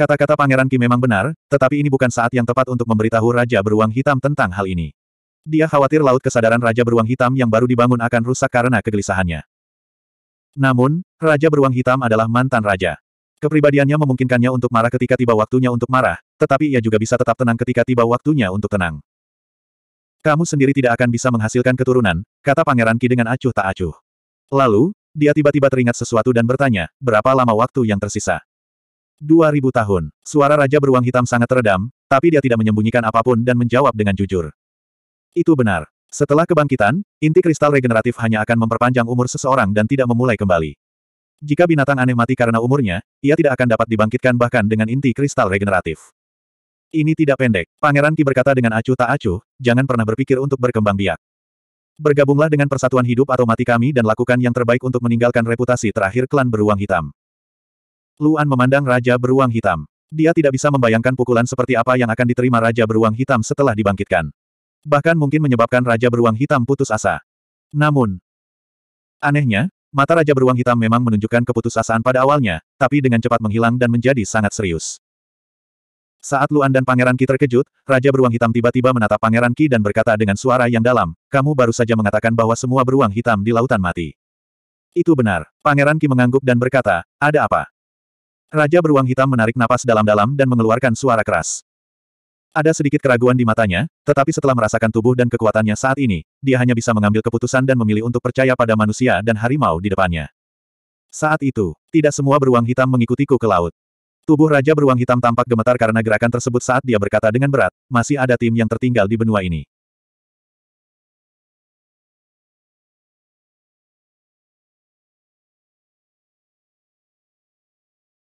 Kata-kata Pangeran Ki memang benar, tetapi ini bukan saat yang tepat untuk memberitahu Raja Beruang Hitam tentang hal ini. Dia khawatir laut kesadaran Raja Beruang Hitam yang baru dibangun akan rusak karena kegelisahannya. Namun, Raja Beruang Hitam adalah mantan raja. Kepribadiannya memungkinkannya untuk marah ketika tiba waktunya untuk marah, tetapi ia juga bisa tetap tenang ketika tiba waktunya untuk tenang. Kamu sendiri tidak akan bisa menghasilkan keturunan, kata Pangeran Ki dengan acuh tak acuh. Lalu, dia tiba-tiba teringat sesuatu dan bertanya, berapa lama waktu yang tersisa? 2000 tahun. Suara Raja Beruang Hitam sangat teredam, tapi dia tidak menyembunyikan apapun dan menjawab dengan jujur. Itu benar. Setelah kebangkitan, inti kristal regeneratif hanya akan memperpanjang umur seseorang dan tidak memulai kembali. Jika binatang aneh mati karena umurnya, ia tidak akan dapat dibangkitkan bahkan dengan inti kristal regeneratif. Ini tidak pendek. Pangeran Ki berkata dengan acuh tak acuh, jangan pernah berpikir untuk berkembang biak. Bergabunglah dengan persatuan hidup atau mati kami dan lakukan yang terbaik untuk meninggalkan reputasi terakhir klan beruang hitam. Luan memandang Raja Beruang Hitam. Dia tidak bisa membayangkan pukulan seperti apa yang akan diterima Raja Beruang Hitam setelah dibangkitkan. Bahkan mungkin menyebabkan Raja Beruang Hitam putus asa. Namun, anehnya, mata Raja Beruang Hitam memang menunjukkan keputusasaan pada awalnya, tapi dengan cepat menghilang dan menjadi sangat serius. Saat Luan dan Pangeran Ki terkejut, Raja Beruang Hitam tiba-tiba menatap Pangeran Ki dan berkata dengan suara yang dalam, kamu baru saja mengatakan bahwa semua beruang hitam di lautan mati. Itu benar. Pangeran Ki mengangguk dan berkata, ada apa? Raja beruang hitam menarik napas dalam-dalam dan mengeluarkan suara keras. Ada sedikit keraguan di matanya, tetapi setelah merasakan tubuh dan kekuatannya saat ini, dia hanya bisa mengambil keputusan dan memilih untuk percaya pada manusia dan harimau di depannya. Saat itu, tidak semua beruang hitam mengikutiku ke laut. Tubuh Raja Beruang Hitam tampak gemetar karena gerakan tersebut saat dia berkata dengan berat, masih ada tim yang tertinggal di benua ini.